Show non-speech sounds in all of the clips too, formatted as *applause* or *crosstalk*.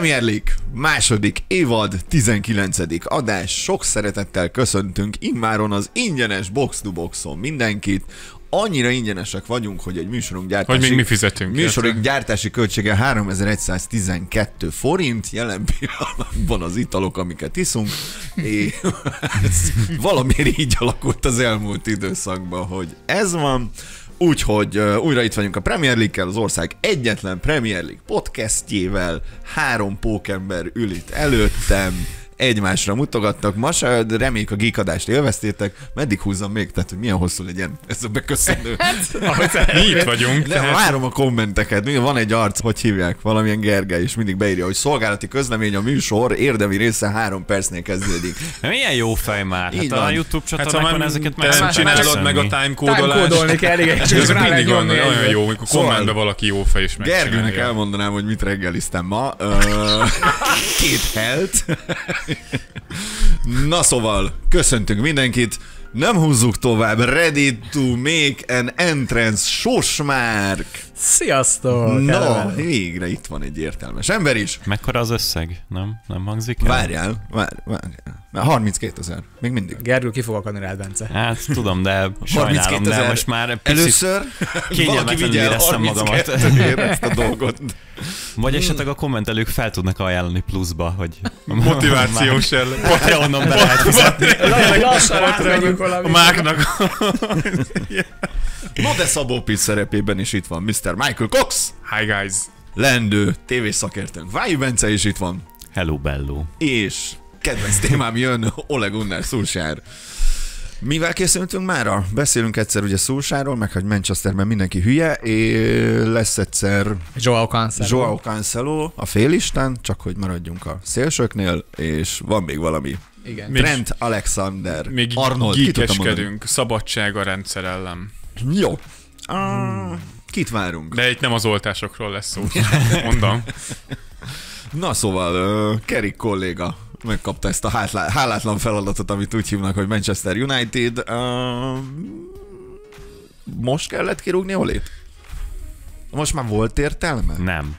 Premier League második évad 19. adás. Sok szeretettel köszöntünk immáron az ingyenes box to boxon mindenkit. Annyira ingyenesek vagyunk, hogy egy műsorunk gyártási, hogy még mi fizetünk, műsorunk gyártási költsége 3112 forint, jelen pillanatban az italok, amiket iszunk, és *laughs* valamiért így alakult az elmúlt időszakban, hogy ez van. Úgyhogy uh, újra itt vagyunk a Premier League-kel, az ország egyetlen Premier League podcastjével. Három pókember ül itt előttem egymásra mutogattak. Masa, reméljük a geekadást élveztétek. Meddig húzzam még? Tehát, hogy milyen hosszú legyen ez a beköszönő. *laughs* Hát, *laughs* hát, mi itt vagyunk. De várom a kommenteket. Még van egy arc, hogy hívják, valamilyen Gergely, és mindig beírja, hogy szolgálati közlemény a műsor érdemi része három percnél kezdődik. *laughs* Milyen jó fej már. Hát Így hát van. a YouTube csatornákon hát, ezeket már nem csinálod meg a timecódolást. Timecódolni kell, igen. Ez mindig van, olyan jó, amikor szóval- kommentbe valaki jó fej is Gergőnek elmondanám, hogy mit reggeliztem ma. Két helt. Na szóval, köszöntünk mindenkit, nem húzzuk tovább, ready to make an entrance, sosmárk! Sziasztok! No, végre itt van egy értelmes ember is. Mekkora az összeg? Nem? Nem hangzik el? Várjál, várj, várjál. 32 ezer, még mindig. Gergő, ki fog akadni rád, Bence. Hát tudom, de *laughs* sajnálom, de most már Először kényelmetlenül éreztem magamat. ezt a dolgot. *laughs* Vagy esetleg a kommentelők fel tudnak ajánlani pluszba, hogy... *laughs* Motivációs ellen. Patreonon be lehet fizetni. Lassan átmegyünk valami. A máknak. Na de Szabó Pisz szerepében is itt van, Mr. Mr. Michael Cox! Hi guys! Lendő szakértőnk. Vájú Bence is itt van. Hello Bello. És kedvenc témám jön Oleg Unner Szulsár. Mivel készültünk mára? Beszélünk egyszer ugye Szulsáról, meg hogy Manchesterben mindenki hülye, és lesz egyszer Joao Cancelo. Joao Cancelo a félisten, csak hogy maradjunk a szélsőknél, és van még valami. Igen. Trent Alexander, még Arnold, gíkeskedünk, szabadság a rendszer ellen. Jó. Uh, kit várunk? De itt nem az oltásokról lesz szó, *laughs* mondom. Na szóval, uh, Kerik kolléga megkapta ezt a hátlá- hálátlan feladatot, amit úgy hívnak, hogy Manchester United. Uh, most kellett kirúgni Olit? Most már volt értelme? Nem.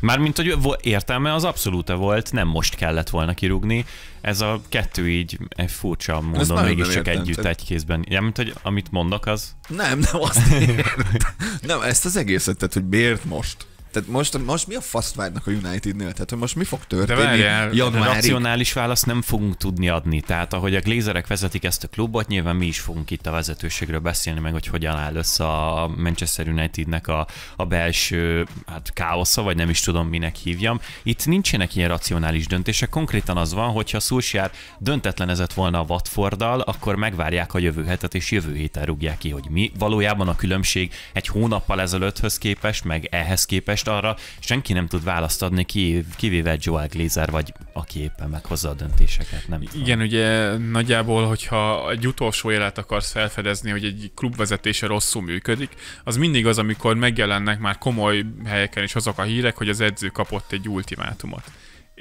Mármint, hogy értelme az abszolút volt, nem most kellett volna kirúgni. Ez a kettő így egy furcsa módon mégiscsak együtt egy kézben. Ja, mint, hogy amit mondok, az... Nem, nem azt *laughs* értem. nem, ezt az egészet, tehát, hogy miért most? Tehát most, most mi a faszt várnak a Unitednél? Tehát hogy most mi fog történni? De várjál, januárig? racionális választ nem fogunk tudni adni. Tehát ahogy a glézerek vezetik ezt a klubot, nyilván mi is fogunk itt a vezetőségről beszélni, meg hogy hogyan áll össze a Manchester Unitednek a, a belső hát, káosza, vagy nem is tudom minek hívjam. Itt nincsenek ilyen racionális döntések. Konkrétan az van, hogyha Solskjaer döntetlenezett volna a Watforddal, akkor megvárják a jövő hetet, és jövő héten rúgják ki, hogy mi. Valójában a különbség egy hónappal ezelőtthöz képest, meg ehhez képest képest arra senki nem tud választ adni, ki, kivéve Joel Glazer, vagy aki éppen meghozza a döntéseket. Nem tudom. Igen, ugye nagyjából, hogyha egy utolsó élet akarsz felfedezni, hogy egy klub vezetése rosszul működik, az mindig az, amikor megjelennek már komoly helyeken is azok a hírek, hogy az edző kapott egy ultimátumot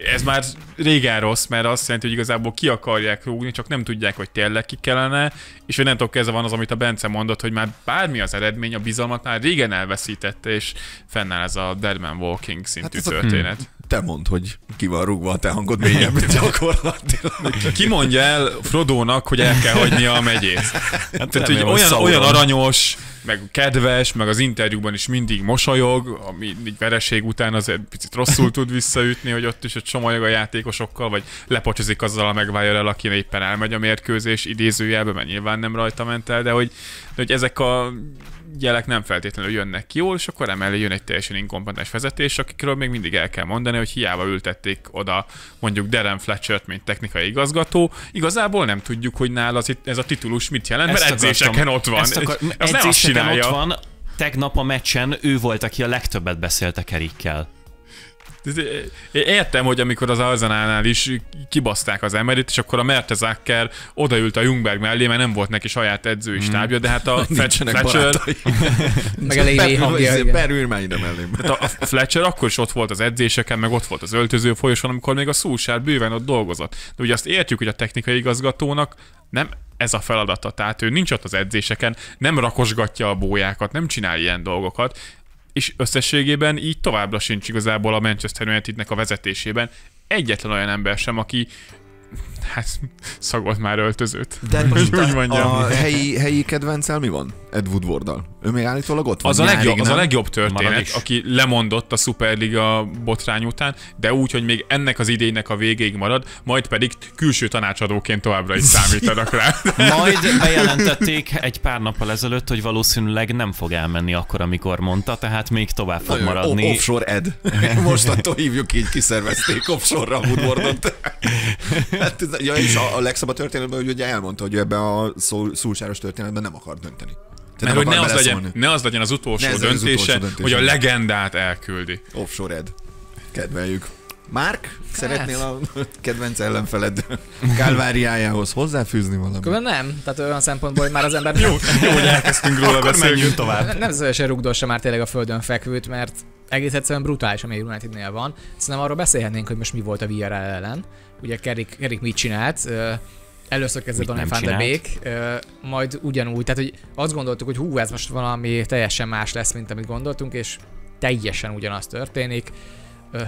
ez már régen rossz, mert azt jelenti, hogy igazából ki akarják rúgni, csak nem tudják, hogy tényleg ki kellene, és tudok, ez van az, amit a Bence mondott, hogy már bármi az eredmény, a bizalmat már régen elveszítette, és fennáll ez a Deadman Walking hát szintű hát történet. A... Hmm te mondd, hogy ki van rúgva a te hangod mélyebb gyakorlatilag. Ki mondja el Frodónak, hogy el kell hagynia a megyét? Hát, Tehát, hogy olyan, olyan aranyos, meg kedves, meg az interjúban is mindig mosolyog, ami így vereség után azért picit rosszul tud visszaütni, hogy ott is egy somolyog a játékosokkal, vagy lepocsizik azzal a el, aki éppen elmegy a mérkőzés idézőjelbe, mert nyilván nem rajta ment el, de hogy, de hogy ezek a jelek nem feltétlenül jönnek ki jól, és akkor emellé jön egy teljesen inkompetens vezetés, akikről még mindig el kell mondani, hogy hiába ültették oda mondjuk Darren Fletchert, mint technikai igazgató, igazából nem tudjuk, hogy nála az, ez a titulus mit jelent, ezt mert akartam. edzéseken ott van. Ezt akar... Ez nem azt Ott van, tegnap a meccsen ő volt, aki a legtöbbet beszélt a kerikkel. Értem, hogy amikor az Arzenálnál is kibaszták az emberit, és akkor a Mertezakker odaült a Jungberg mellé, mert nem volt neki saját edzői mhm. stábja, de hát a *laughs* Fletcher... Fletcher... meg a Lévi hangja. Berűrmányra mellém. Tehát a, a Fletcher akkor is ott volt az edzéseken, meg ott volt az öltöző folyosón, amikor még a Szúsár bőven ott dolgozott. De ugye azt értjük, hogy a technikai igazgatónak nem ez a feladata, tehát ő nincs ott az edzéseken, nem rakosgatja a bójákat, nem csinál ilyen dolgokat, és összességében így továbbra sincs igazából a Manchester Unitednek a vezetésében egyetlen olyan ember sem, aki hát szagolt már öltözőt. De úgy a, mondjam. A helyi, helyi kedvencel mi van? Ed -dal. Ő még állítólag ott van. Az a legjobb, nem? az a legjobb történet, aki lemondott a Superliga botrány után, de úgy, hogy még ennek az idénynek a végéig marad, majd pedig külső tanácsadóként továbbra is számítanak rá. *laughs* majd bejelentették egy pár nappal ezelőtt, hogy valószínűleg nem fog elmenni akkor, amikor mondta, tehát még tovább fog maradni. Offshore Ed. *laughs* Mostantól hívjuk így, kiszervezték offshore-ra Woodwardot. *laughs* *laughs* hát, ja, és a, a legszabad történetben, hogy ugye elmondta, hogy ebbe a szó, szúrsáros történetben nem akar dönteni. Tehát Mert hogy ne az, legyen, ne az legyen az utolsó, ne döntése, az utolsó döntése, hogy a legendát elküldi. Offshore Ed. Kedveljük. Márk, hát. szeretnél a *laughs* kedvenc ellenfeled kálváriájához hozzáfűzni valamit? Külön nem. Tehát olyan szempontból, hogy már az ember... *laughs* jó, jó, hogy elkezdtünk róla beszélni, tovább. Nem, nem szívesen rugdossa már tényleg a földön fekvőt, mert egész egyszerűen brutális, ami Unitednél van. Szerintem szóval arról beszélhetnénk, hogy most mi volt a VRL ellen, ugye Kerik, Kerik mit csinált, először kezdett Donny van de majd ugyanúgy, tehát hogy azt gondoltuk, hogy hú, ez most valami teljesen más lesz, mint amit gondoltunk, és teljesen ugyanaz történik.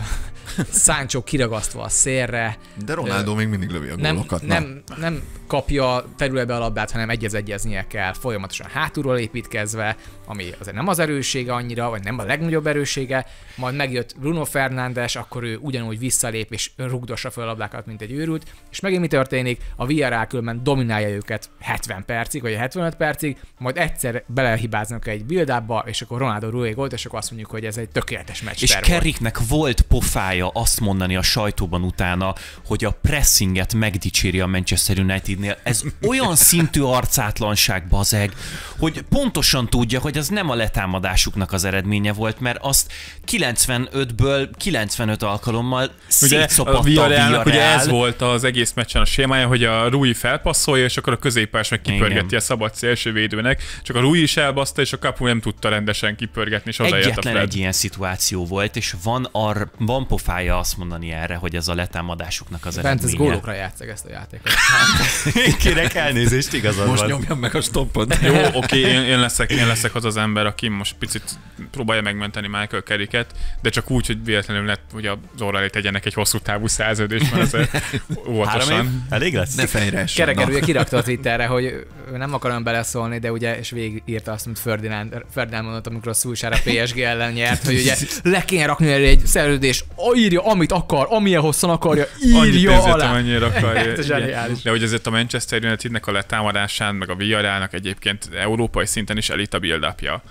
*laughs* Sancho kiragasztva a szélre. De Ronaldo ö, még mindig lövi a gólokat. Nem, nem, nem, kapja területbe a labdát, hanem egyez egyeznie kell, folyamatosan hátulról építkezve, ami azért nem az erőssége annyira, vagy nem a legnagyobb erőssége, majd megjött Bruno Fernández, akkor ő ugyanúgy visszalép és rugdossa fel a labdákat, mint egy őrült, és megint mi történik? A VR különben dominálja őket 70 percig, vagy 75 percig, majd egyszer belehibáznak egy bildába, és akkor Ronaldo rúg gólt, és akkor azt mondjuk, hogy ez egy tökéletes meccs. És Kerriknek volt. volt pofája azt mondani a sajtóban utána, hogy a pressinget megdicséri a Manchester United Craignél. Ez olyan szintű arcátlanság, bazeg, hogy pontosan tudja, hogy az nem a letámadásuknak az eredménye volt, mert azt 95-ből 95 alkalommal ugye, a, a Villarreal. Ugye ez volt az egész meccsen a sémája, hogy a Rui felpasszolja, és akkor a középás meg kipörgeti Igen. a szabad szélső védőnek, csak a Rui is elbaszta, és a kapu nem tudta rendesen kipörgetni, és odaért a Fred. egy ilyen szituáció volt, és van, ar, van pofája azt mondani erre, hogy ez a letámadásuknak az Bent eredménye. Bent ez gólokra játszik ezt a játékot. *laughs* *laughs* Kérek elnézést igazad Most van. nyomjam meg a stoppot. *laughs* Jó, oké, okay, én, én, leszek, én leszek az az ember, aki most picit próbálja megmenteni Michael Keriket, de csak úgy, hogy véletlenül lett, hogy az orra tegyenek egy hosszú távú szerződést, mert ez *laughs* óvatosan. Elég lesz? Ne fenyres. Kereker ugye kirakta a Twitterre, hogy nem akarom beleszólni, de ugye, és végigírta azt, amit Ferdinand, Ferdinand mondott, amikor a Szulsára PSG ellen nyert, hogy ugye le kéne rakni elő egy szerződés, írja, amit akar, amilyen hosszan akarja, írja Annyit alá. Annyira akarja. Hát, de hogy azért a Manchester Unitednek a letámadásán, meg a Villarrealnak egyébként európai szinten is elit a build -upja.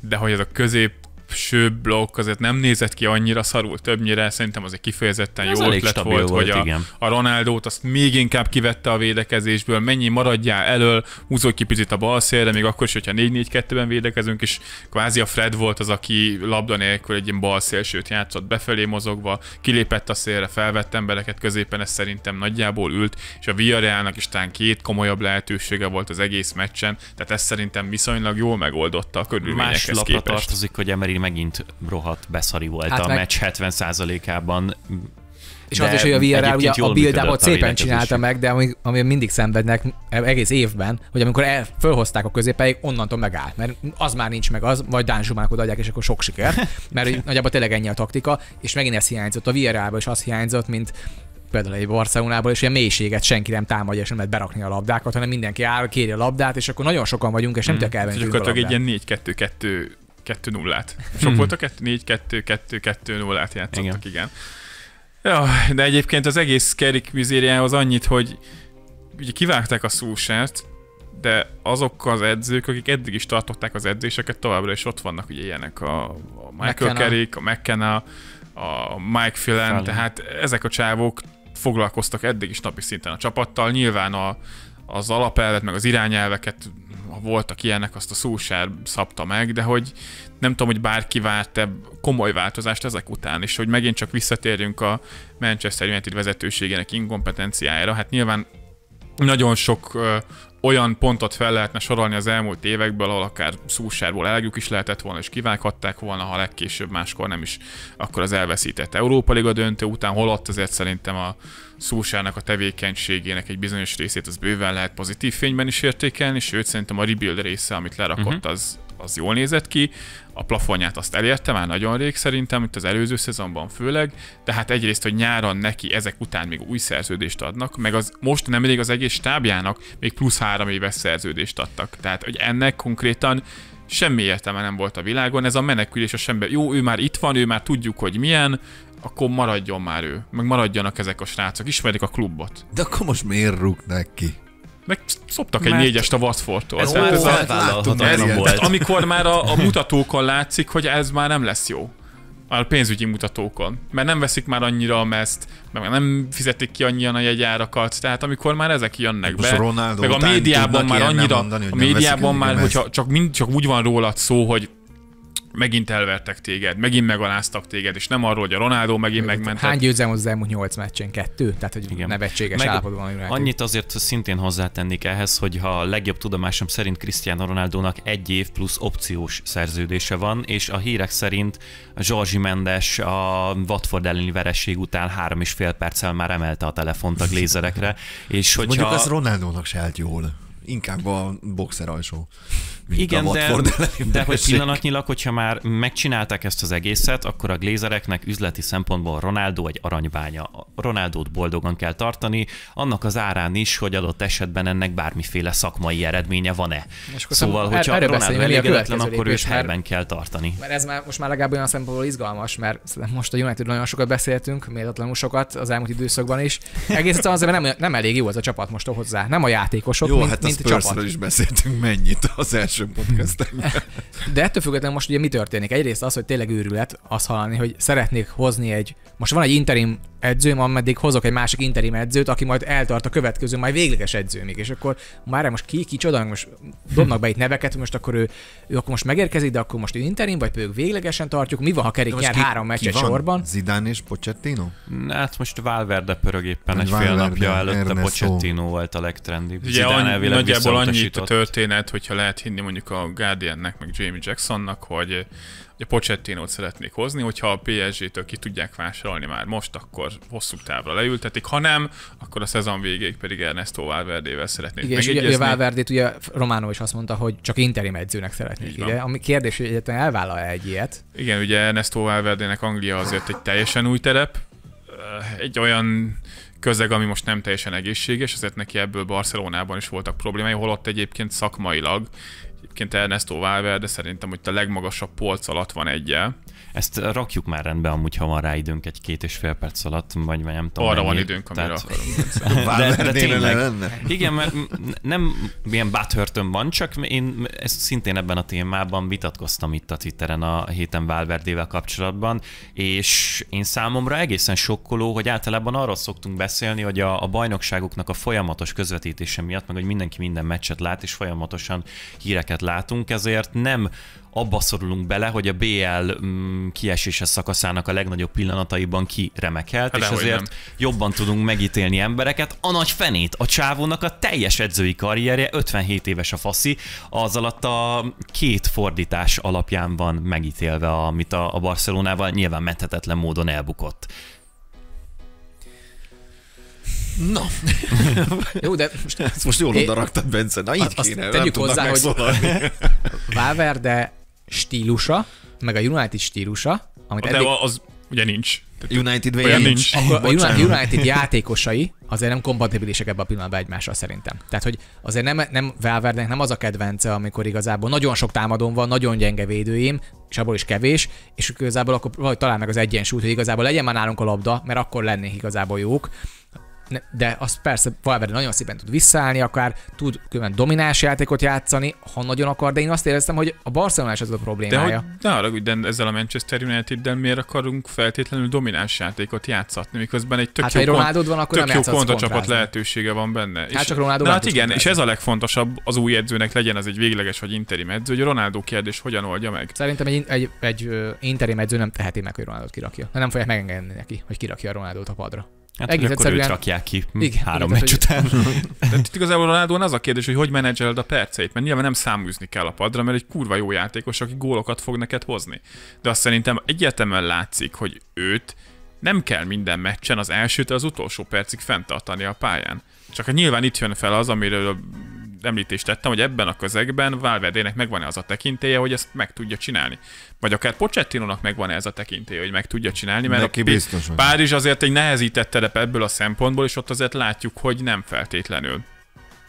De hogy ez a közép első blokk azért nem nézett ki annyira szarul többnyire, szerintem az egy kifejezetten Ez jó ötlet volt, volt, hogy a, igen. a Ronaldót azt még inkább kivette a védekezésből, mennyi maradjál elől, húzol ki picit a bal szélre, még akkor is, hogyha 4-4-2-ben védekezünk, és kvázi a Fred volt az, aki labda nélkül egy ilyen bal szélsőt játszott befelé mozogva, kilépett a szélre, felvett embereket középen, ez szerintem nagyjából ült, és a Villarealnak is talán két komolyabb lehetősége volt az egész meccsen, tehát ez szerintem viszonylag jól megoldotta a körülményekhez Más lapra képest. tartozik, hogy Emery pedig megint rohadt beszari volt hát a meg... meccs 70%-ában. És az is, hogy a VRR ugye a build szépen csinálta meg, de ami, ami mindig szenvednek egész évben, hogy amikor el, fölhozták a középe, onnantól megáll, mert az már nincs meg az, vagy Dánzsumának adják, és akkor sok siker, *laughs* mert nagyjából tényleg ennyi a taktika, és megint ez hiányzott. A VRR-ből is az hiányzott, mint például egy Barcelonából, és ilyen mélységet senki nem támadja, és nem lehet berakni a labdákat, hanem mindenki áll, kéri a labdát, és akkor nagyon sokan vagyunk, és nem mm. tudják elvenni. És egy ilyen 4-2-2 2 0 *laughs* Sok hmm. volt a 2 4 2 2 2 0 át játszottak, igen. igen. Ja, de egyébként az egész kerik az annyit, hogy ugye kivágták a szúsát, de azok az edzők, akik eddig is tartották az edzéseket, továbbra is ott vannak ugye ilyenek a, a Michael Kerik, a McKenna, a Mike Filan, tehát ezek a csávók foglalkoztak eddig is napi szinten a csapattal. Nyilván a, az alapelvet, meg az irányelveket ha voltak ilyenek, azt a Szúsár szabta meg, de hogy nem tudom, hogy bárki várt-e komoly változást ezek után, és hogy megint csak visszatérjünk a Manchester United vezetőségének inkompetenciájára, hát nyilván nagyon sok olyan pontot fel lehetne sorolni az elmúlt évekből, ahol akár szúsárból elegük is lehetett volna, és kivághatták volna, ha legkésőbb máskor nem is, akkor az elveszített Európa Liga döntő után, holott azért szerintem a szúsárnak a tevékenységének egy bizonyos részét az bőven lehet pozitív fényben is értékelni, sőt szerintem a rebuild része, amit lerakott, uh-huh. az az jól nézett ki, a plafonját azt elérte már nagyon rég szerintem, itt az előző szezonban főleg, tehát egyrészt, hogy nyáron neki ezek után még új szerződést adnak, meg az most nem elég az egész stábjának még plusz három éves szerződést adtak. Tehát, hogy ennek konkrétan semmi értelme nem volt a világon, ez a menekülés a semmi. Jó, ő már itt van, ő már tudjuk, hogy milyen, akkor maradjon már ő, meg maradjanak ezek a srácok, ismerik a klubot. De akkor most miért rúgnak ki? meg szoptak egy Mert... négyest a Watfordtól. Ez, már ez, a, Tehát amikor már a, a mutatókon látszik, hogy ez már nem lesz jó a pénzügyi mutatókon. Mert nem veszik már annyira a mezt, meg nem fizetik ki annyian a jegyárakat, tehát amikor már ezek jönnek be, Ronaldo meg a médiában már annyira, mondani, hogy a médiában már, hogyha csak, mind, csak úgy van rólad szó, hogy megint elvertek téged, megint megaláztak téged, és nem arról, hogy a Ronaldo megint megment. Hány győzelem az elmúlt 8 meccsen? Kettő? Tehát, hogy Igen. nevetséges Meg, állapotban van. Annyit azért szintén hozzátennék ehhez, hogy ha a legjobb tudomásom szerint Cristiano Ronaldónak egy év plusz opciós szerződése van, és a hírek szerint Zsorzsi Mendes a Watford elleni vereség után három és fél perccel már emelte a telefont a glézerekre. És hogyha... Mondjuk ronaldo Ronaldónak se állt jól. Inkább a boxer alsó mint Igen, a de, de hogy pillanatnyilag, hogyha már megcsinálták ezt az egészet, akkor a glézereknek üzleti szempontból Ronaldo egy aranybánya. Ronaldót boldogan kell tartani, annak az árán is, hogy adott esetben ennek bármiféle szakmai eredménye van-e. Szóval, szóval, hogyha erre Ronaldo elégedetlen, akkor is helyben kell tartani. Mert ez már most már legalább olyan szempontból izgalmas, mert most a United nagyon sokat beszéltünk, méltatlanul sokat az elmúlt időszakban is. Egész egyszerűen azért, nem, nem elég jó az a csapat most hozzá, nem a játékosok, jó, mint, hát mint a csapat. is beszéltünk mennyit az első első podcast *laughs* De ettől függetlenül most ugye mi történik? Egyrészt az, hogy tényleg őrület azt hallani, hogy szeretnék hozni egy, most van egy interim edzőm, ameddig hozok egy másik interim edzőt, aki majd eltart a következő, majd végleges edzőmig, és akkor már most ki, kicsoda, most dobnak be itt neveket, most akkor ő, ő akkor most megérkezik, de akkor most ő interim, vagy pedig véglegesen tartjuk, mi van, ha kerék nyer három meccset sorban? Zidane és Pochettino? Hát most Valverde pörög éppen egy, egy fél napja előtte Pochettino volt a legtrendibb. Ugye Zidane elvileg nagyjából a történet, hogyha lehet hinni mondjuk a Guardiannek, meg Jamie Jacksonnak, hogy, a pochettino szeretnék hozni, hogyha a PSG-től ki tudják vásárolni már most, akkor hosszú távra leültetik, ha nem, akkor a szezon végéig pedig Ernesto Valverdével szeretnék Igen, megegyezni. és ugye, Valverdét ugye Romano is azt mondta, hogy csak interim edzőnek szeretnék ide, ami kérdés, hogy egyetlen elvállal -e egy ilyet. Igen, ugye Ernesto Valverdének Anglia azért egy teljesen új terep, egy olyan közeg, ami most nem teljesen egészséges, azért neki ebből Barcelonában is voltak problémái, holott egyébként szakmailag egyébként Ernesto Valverde szerintem, hogy a legmagasabb polc alatt van egyel. Ezt rakjuk már rendbe, amúgy, ha van rá időnk egy két és fél perc alatt, vagy nem tudom. Arra mennyi. van időnk, amire Tehát... akarunk. *laughs* de, de tényleg, lenne. Igen, mert nem ilyen báthörtön van, csak én ezt szintén ebben a témában vitatkoztam itt a Twitteren a héten Valverdével kapcsolatban, és én számomra egészen sokkoló, hogy általában arról szoktunk beszélni, hogy a, a bajnokságoknak a folyamatos közvetítése miatt, meg hogy mindenki minden meccset lát, és folyamatosan híreket látunk, ezért nem abba szorulunk bele, hogy a BL mm, kiesése szakaszának a legnagyobb pillanataiban ki remekelt, De és azért nem. jobban tudunk megítélni embereket. A nagy fenét, a csávónak a teljes edzői karrierje, 57 éves a faszi, az alatt a két fordítás alapján van megítélve, amit a, a Barcelonával nyilván menthetetlen módon elbukott. Na. *laughs* Jó, de... Most, ezt most jól odaraktad, Bence. Na, így kéne. nem hozzá, hogy de stílusa, meg a United stílusa, amit De eddig... az ugye nincs. United way nincs. nincs. Akkor a United, United játékosai azért nem kompatibilisek ebben a pillanatban egymással szerintem. Tehát, hogy azért nem, nem Valvernek nem az a kedvence, amikor igazából nagyon sok támadón van, nagyon gyenge védőim, és abból is kevés, és igazából akkor talán meg az egyensúlyt, hogy igazából legyen már nálunk a labda, mert akkor lennénk igazából jók de az persze Valverde nagyon szépen tud visszaállni, akár tud különben domináns játékot játszani, ha nagyon akar, de én azt éreztem, hogy a Barcelona ez a problémája. De hogy, ne de ezzel a Manchester United-del miért akarunk feltétlenül domináns játékot játszatni, miközben egy tök hát, jó, kont- van, akkor tök jó kontacsapat lehetősége van benne. Hát és, csak Ronaldo na, hát igen, és ez a legfontosabb az új edzőnek, legyen ez egy végleges vagy interim edző, hogy Ronaldo kérdés hogyan oldja meg. Szerintem egy, egy, egy interim edző nem teheti meg, hogy Ronaldot kirakja. Nem fogják megengedni neki, hogy kirakja a Ronaldot a padra. Hát egész akkor egyszerűen... őt rakják ki igen, három meccs után. De *laughs* itt igazából a az a kérdés, hogy hogy menedzseled a perceit, mert nyilván nem száműzni kell a padra, mert egy kurva jó játékos, aki gólokat fog neked hozni. De azt szerintem egyetemen látszik, hogy őt nem kell minden meccsen az elsőt az utolsó percig fenntartani a pályán. Csak hát nyilván itt jön fel az, amiről említést tettem, hogy ebben a közegben Valverdének megvan-e az a tekintélye, hogy ezt meg tudja csinálni. Vagy akár Pochettinónak megvan-e ez a tekintélye, hogy meg tudja csinálni, mert Neki biztos a Párizs azért egy nehezített terep ebből a szempontból, és ott azért látjuk, hogy nem feltétlenül.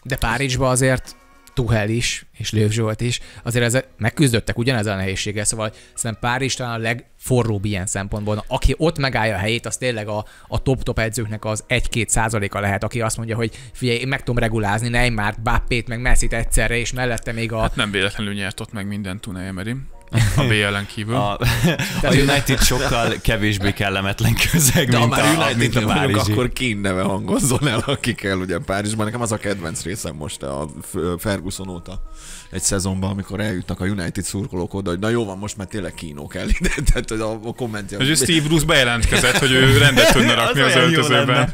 De Párizsba azért Tuhel is, és Lőv Zsolt is, azért ezek megküzdöttek ugyanezzel a nehézséggel, szóval szerintem Párizs talán a legforróbb ilyen szempontból. Na, aki ott megállja a helyét, az tényleg a, a top-top edzőknek az 1-2 százaléka lehet, aki azt mondja, hogy figyelj, én meg tudom regulázni már Bappét, meg messi egyszerre, és mellette még a... Hát nem véletlenül nyert ott meg minden Tunai a b en kívül. A, a United sokkal kevésbé kellemetlen közeg, De mint, a, a, United mint a Párizsi. Vagyok, akkor kín neve hangozzon el, aki kell ugye Párizsban. Nekem az a kedvenc részem most a Ferguson óta egy szezonban, amikor eljutnak a United szurkolók oda, hogy na jó van, most már tényleg kínó kell ide. *laughs* Tehát hogy a, a kommentje... Az... Steve Bruce bejelentkezett, hogy ő rendet *laughs* tudna rakni az, az öltözőben.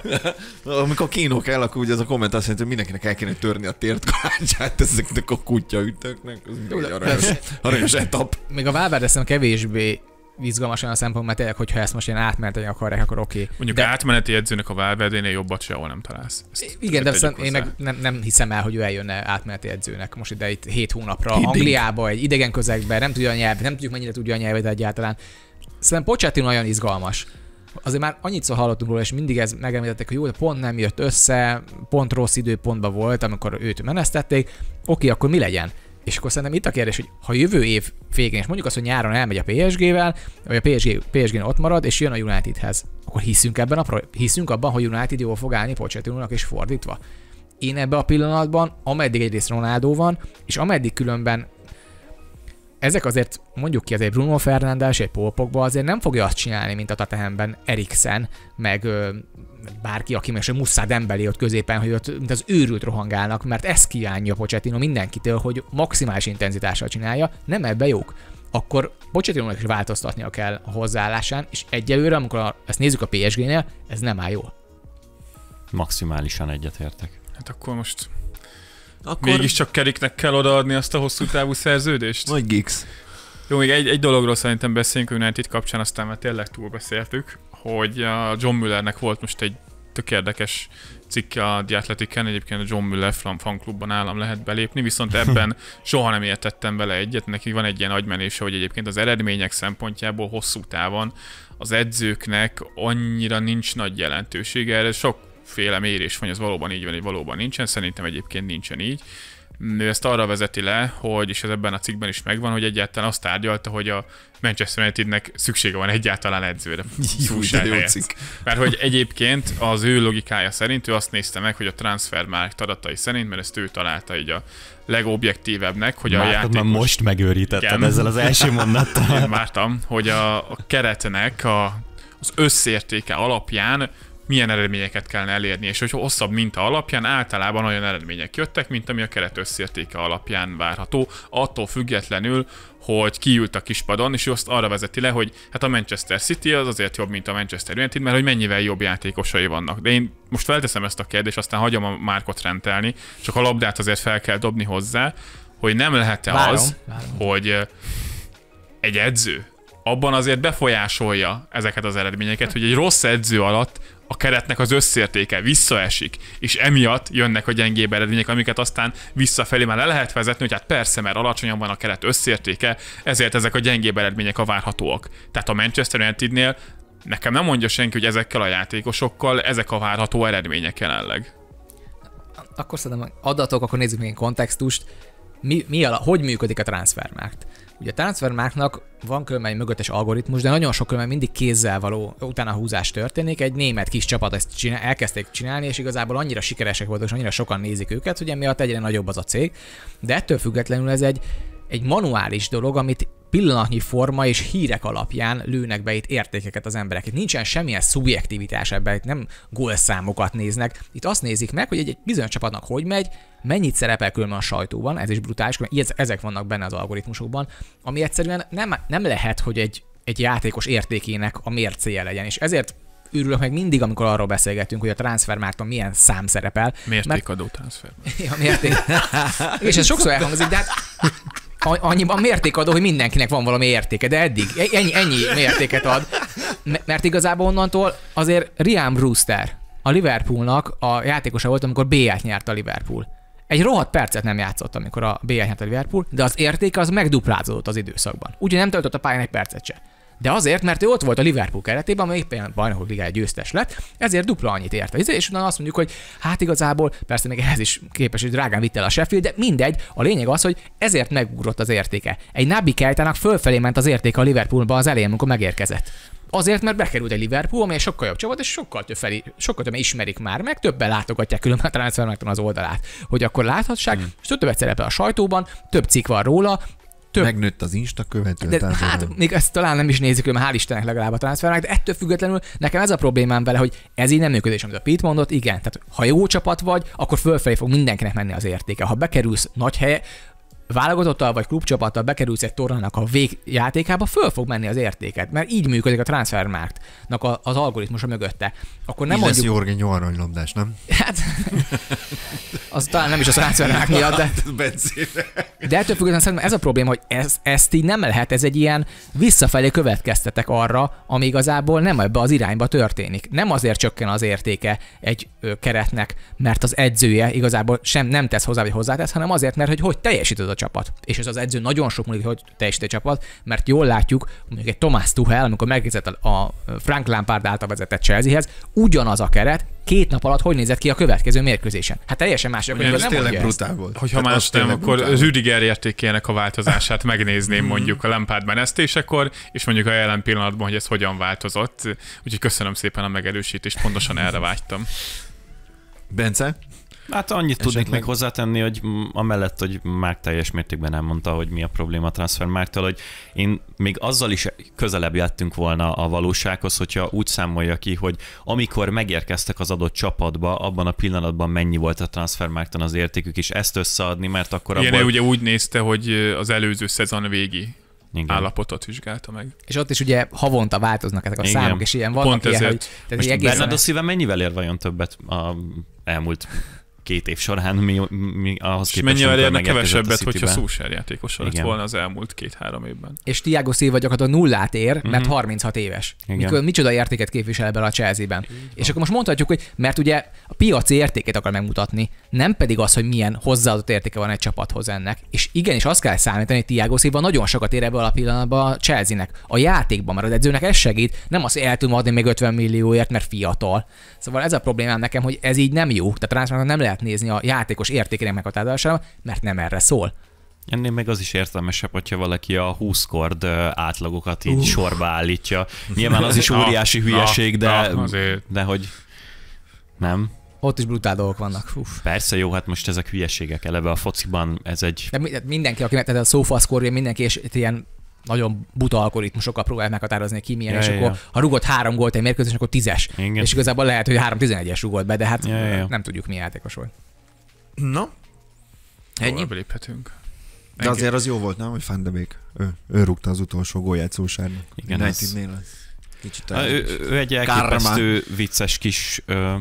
*laughs* Amikor kínó kell, akkor ugye az a komment azt jelenti, hogy mindenkinek el kéne törni a tért kalácsát ezeknek a kutya ütöknek. Ez aranyos, aranyos etap. Még a Valverde kevésbé izgalmas olyan a szempont, mert tényleg, hogyha ezt most ilyen átmeneteni akarják, akkor oké. Okay. Mondjuk de... átmeneti edzőnek a Valverdénél jobbat sehol nem találsz. Ezt Igen, de aztán én meg nem, nem, hiszem el, hogy ő eljönne átmeneti edzőnek most ide itt hét hónapra, Hiddink. Angliába, egy idegen közegben, nem tudja a nyelvet, nem tudjuk mennyire tudja a nyelvet egyáltalán. Szerintem Pocsátin olyan izgalmas. Azért már annyit szó hallottunk róla, és mindig ez megemlítettek, hogy jó, de pont nem jött össze, pont rossz időpontban volt, amikor őt menesztették. Oké, okay, akkor mi legyen? És akkor szerintem itt a kérdés, hogy ha jövő év végén, és mondjuk azt, hogy nyáron elmegy a PSG-vel, vagy a PSG, PSG ott marad, és jön a Unitedhez, akkor hiszünk, ebben a, pro- hiszünk abban, hogy United jól fog állni Pochettinónak, és fordítva. Én ebbe a pillanatban, ameddig egyrészt Ronaldo van, és ameddig különben ezek azért, mondjuk ki, azért Bruno Fernandes, egy Paul Pogba azért nem fogja azt csinálni, mint a Tottenhamben Eriksen, meg bárki, aki most muszáj emberi ott középen, hogy ott mint az őrült rohangálnak, mert ezt kívánja Pocsetino mindenkitől, hogy maximális intenzitással csinálja, nem ebbe jók akkor pochettino is változtatnia kell a hozzáállásán, és egyelőre, amikor ezt nézzük a PSG-nél, ez nem áll jól. Maximálisan egyetértek. Hát akkor most akkor... mégiscsak Keriknek kell odaadni azt a hosszú távú szerződést? Vagy Gix. Jó, még egy, egy dologról szerintem beszéljünk hogy United kapcsán, aztán már tényleg túlbeszéltük, hogy a John Müllernek volt most egy tök érdekes cikke a The athletic egyébként a John Müller fanklubban állam lehet belépni, viszont *laughs* ebben soha nem értettem vele egyet, neki van egy ilyen agymenése, hogy egyébként az eredmények szempontjából hosszú távon az edzőknek annyira nincs nagy jelentősége, erre sokféle mérés van, ez valóban így van, és valóban nincsen, szerintem egyébként nincsen így, ő ezt arra vezeti le, hogy, és ez ebben a cikkben is megvan, hogy egyáltalán azt tárgyalta, hogy a Manchester Unitednek szüksége van egyáltalán edzőre. *laughs* Jó, cikk. Mert hogy egyébként az ő logikája szerint ő azt nézte meg, hogy a már adatai szerint, mert ezt ő találta így a legobjektívebbnek, hogy Mártam, a játékos... Már most megőrítettem igen, ezzel az első *laughs* mondattal. Mártam, hogy a, a keretnek a, az összértéke alapján milyen eredményeket kellene elérni, és hogy hosszabb minta alapján általában olyan eredmények jöttek, mint ami a keret összértéke alapján várható, attól függetlenül, hogy kiült a kispadon, és azt arra vezeti le, hogy hát a Manchester City az azért jobb, mint a Manchester United, mert hogy mennyivel jobb játékosai vannak. De én most felteszem ezt a kérdést, aztán hagyom a Márkot rendelni, csak a labdát azért fel kell dobni hozzá, hogy nem lehet-e várom, az, várom. hogy egy edző abban azért befolyásolja ezeket az eredményeket, hogy egy rossz edző alatt a keretnek az összértéke visszaesik, és emiatt jönnek a gyengébb eredmények, amiket aztán visszafelé már le lehet vezetni, hogy hát persze, mert alacsonyan van a keret összértéke, ezért ezek a gyengébb eredmények a várhatóak. Tehát a Manchester United-nél nekem nem mondja senki, hogy ezekkel a játékosokkal ezek a várható eredmények jelenleg. Akkor szerintem adatok, akkor nézzük még egy kontextust mi, mi ala, hogy működik a transfermárt? Ugye a transfermárknak van körülmény mögöttes algoritmus, de nagyon sok körülmény mindig kézzel való utána húzás történik. Egy német kis csapat ezt csinál, elkezdték csinálni, és igazából annyira sikeresek voltak, és annyira sokan nézik őket, hogy emiatt egyre nagyobb az a cég. De ettől függetlenül ez egy, egy manuális dolog, amit pillanatnyi forma és hírek alapján lőnek be itt értékeket az emberek. Itt nincsen semmilyen szubjektivitás ebben, itt nem gólszámokat néznek. Itt azt nézik meg, hogy egy, egy bizonyos csapatnak hogy megy, mennyit szerepel különben a sajtóban, ez is brutális, ezek vannak benne az algoritmusokban, ami egyszerűen nem, nem lehet, hogy egy, egy játékos értékének a mércéje legyen, és ezért őrülök meg mindig, amikor arról beszélgetünk, hogy a transfermárton milyen szám szerepel. Mértékadó mert... transfer. *laughs* Ja, mérték. *laughs* és ez sokszor elhangzik, de hát annyiban adó, hogy mindenkinek van valami értéke, de eddig e- ennyi, ennyi mértéket ad. Mert igazából onnantól azért Riam Brewster a Liverpoolnak a játékosa volt, amikor b ját nyert a Liverpool. Egy rohadt percet nem játszott, amikor a B-ját nyert a Liverpool, de az értéke az megduplázódott az időszakban. Ugye nem töltött a pályán egy percet se. De azért, mert ő ott volt a Liverpool keretében, amely éppen bajnokok ligája győztes lett, ezért dupla annyit érte. Izé, és utána azt mondjuk, hogy hát igazából, persze még ehhez is képes, hogy drágán vitte el a Sheffield, de mindegy, a lényeg az, hogy ezért megugrott az értéke. Egy Nabi Kejtának fölfelé ment az értéke a Liverpoolba az elején, amikor megérkezett. Azért, mert bekerült egy Liverpool, amely sokkal jobb csapat, és sokkal több felé, sokkal több ismerik már, meg többen látogatják különben a transfermarkton az oldalát, hogy akkor láthassák, mm. és többet szerepel a sajtóban, több cikk van róla, több... Megnőtt az Insta követő. De, tehát, hát még ezt talán nem is nézik, mert hál' Istennek legalább a transfernek, de ettől függetlenül nekem ez a problémám vele, hogy ez így nem működés, amit a Pete mondott, igen. Tehát ha jó csapat vagy, akkor fölfelé fog mindenkinek menni az értéke. Ha bekerülsz nagy helye, válogatottal vagy klubcsapattal bekerülsz egy tornának a végjátékába, föl fog menni az értéket, mert így működik a transfermarktnak a, az algoritmusa mögötte. Akkor nem mondjuk... lesz Jorgen jó nem? Hát, *laughs* az talán nem is a transfermarkt miatt, de... Hát, de ettől függően szerintem ez a probléma, hogy ez, ezt így nem lehet, ez egy ilyen visszafelé következtetek arra, ami igazából nem ebbe az irányba történik. Nem azért csökken az értéke egy keretnek, mert az edzője igazából sem nem tesz hozzá, vagy hozzátesz, hanem azért, mert hogy hogy teljesítod a a csapat. És ez az edző nagyon sok múlik, hogy teljesít a csapat, mert jól látjuk, mondjuk egy Tomás Tuchel, amikor megkészített a Frank Lampard által vezetett Chelseahez, ugyanaz a keret, két nap alatt hogy nézett ki a következő mérkőzésen? Hát teljesen más. hogy ez nem tényleg brutál ezt. volt. Hogyha más nem, akkor az Üdiger értékének a változását megnézném hmm. mondjuk a Lampardban esztésekor, és mondjuk a jelen pillanatban, hogy ez hogyan változott. Úgyhogy köszönöm szépen a megerősítést, pontosan erre vágytam. Bence? Hát annyit esetleg... tudnék még hozzátenni, hogy amellett, hogy már teljes mértékben elmondta, hogy mi a probléma a transfer Márktól, hogy én még azzal is közelebb jöttünk volna a valósághoz, hogyha úgy számolja ki, hogy amikor megérkeztek az adott csapatba, abban a pillanatban mennyi volt a transfer transfermárkton az értékük, és ezt összeadni, mert akkor Igen, abból... ugye úgy nézte, hogy az előző szezon végi igen. állapotot vizsgálta meg. És ott is ugye havonta változnak ezek a Igen. számok, és ilyen vannak Pont ilyen, ezért. hogy... Tehát Most egészen... Bernardo szíve mennyivel ér vajon többet a elmúlt két év során mi, mi ahhoz És képest, mennyivel érne kevesebbet, hogyha Szósár játékosa lett volna az elmúlt két-három évben. És Tiago Silva gyakorlatilag nullát ér, mert mm-hmm. 36 éves. Mikor, micsoda értéket képvisel ebben a Chelsea-ben. És akkor most mondhatjuk, hogy mert ugye a piaci értékét akar megmutatni, nem pedig az, hogy milyen hozzáadott értéke van egy csapathoz ennek. És igenis azt kell számítani, hogy Tiago Silva nagyon sokat ér ebből a pillanatban a Chelsea-nek. A játékban, mert az edzőnek ez segít, nem az, el tudom adni még 50 millióért, mert fiatal. Szóval ez a problémám nekem, hogy ez így nem jó. Tehát rá nem lehet lehet nézni a játékos értékének meghatározására, mert nem erre szól. Ennél meg az is értelmesebb, hogyha valaki a 20 kord átlagokat így uh. sorba állítja. Nyilván az is *laughs* óriási hülyeség, de, de hogy nem. Ott is brutál dolgok vannak. Uf. Persze, jó, hát most ezek hülyeségek eleve a fociban, ez egy... De mindenki, aki megtette a szófaszkorja, mindenki és ilyen nagyon buta algoritmusokkal próbálják meghatározni, ki milyen, ja, és ja, akkor ja. ha rugott három gólt egy mérkőzésen, akkor tízes. Ingen. És igazából lehet, hogy 3-11-es rugott be, de hát ja, ja. nem tudjuk, mi játékos volt. Na, ennyi. Hol beléphetünk? De azért az jó volt, nem, hogy Van ő, ő rúgta az utolsó gólját Szósárnak. Igen, az... Kicsit a, ő, ő egy elképesztő Kármán. vicces kis ö,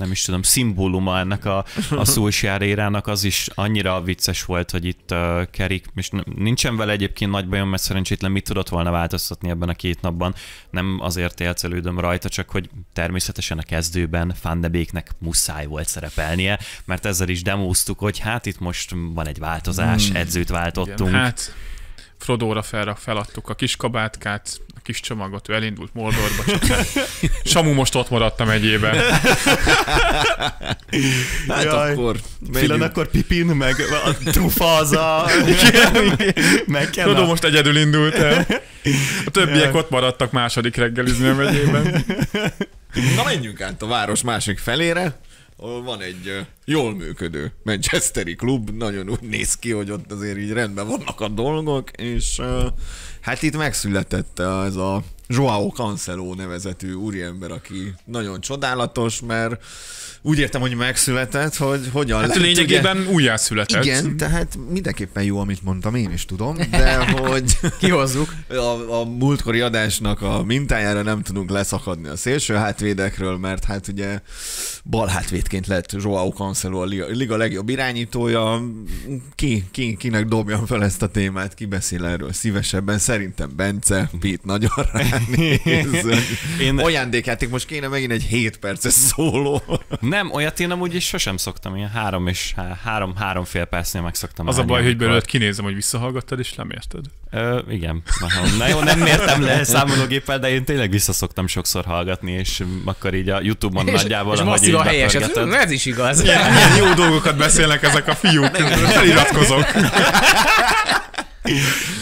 nem is tudom, szimbóluma ennek a, a Solskjaer *laughs* érának, az is annyira vicces volt, hogy itt uh, Kerik, és nincsen vele egyébként nagy bajom, mert szerencsétlen mit tudott volna változtatni ebben a két napban. Nem azért élcelődöm rajta, csak hogy természetesen a kezdőben Fandebéknek muszáj volt szerepelnie, mert ezzel is demóztuk, hogy hát itt most van egy változás, hmm. edzőt váltottunk. Igen, hát Frodóra felrak, feladtuk a kis kabátkát, a kis csomagot, ő elindult Mordorba. Csak *laughs* Samu most ott maradtam egyében. *laughs* Hát Jaj, akkor... Filan akkor Pipin, meg a Trufaza, *laughs* meg kell. Frodó most egyedül indult el. A többiek Jaj. ott maradtak második reggelizni a megyében. Na menjünk át a város másik felére ahol van egy jól működő Manchesteri klub, nagyon úgy néz ki, hogy ott azért így rendben vannak a dolgok, és hát itt megszületett ez a Joao Cancelo nevezetű úriember, aki nagyon csodálatos, mert úgy értem, hogy megszületett, hogy hogyan hát lehet. lényegében ugye... újjászületett. Igen, tehát mindenképpen jó, amit mondtam, én is tudom, de *laughs* hogy... Kihozzuk. A, a múltkori adásnak a mintájára nem tudunk leszakadni a szélső hátvédekről, mert hát ugye bal hátvédként lett Joao Cancelo a liga, legjobb irányítója. Ki, ki, kinek dobjam fel ezt a témát, ki beszél erről szívesebben? Szerintem Bence, Pít nagyon ránéz. *laughs* Én... Olyan most kéne megint egy 7 perces szóló. Nem, olyat én amúgy is sosem szoktam, ilyen három és három, három fél percnél meg szoktam Az a baj, hogy belőled kinézem, hogy visszahallgattad és lemérted. Ö, igen. Na jó, nem mértem le számológéppel, de én tényleg vissza szoktam sokszor hallgatni, és akkor így a Youtube-on és, nagyjából, és ahogy a helyes, ez, ez is igaz. Ilyen ilyen jó dolgokat beszélnek ezek a fiúk, feliratkozok. *laughs*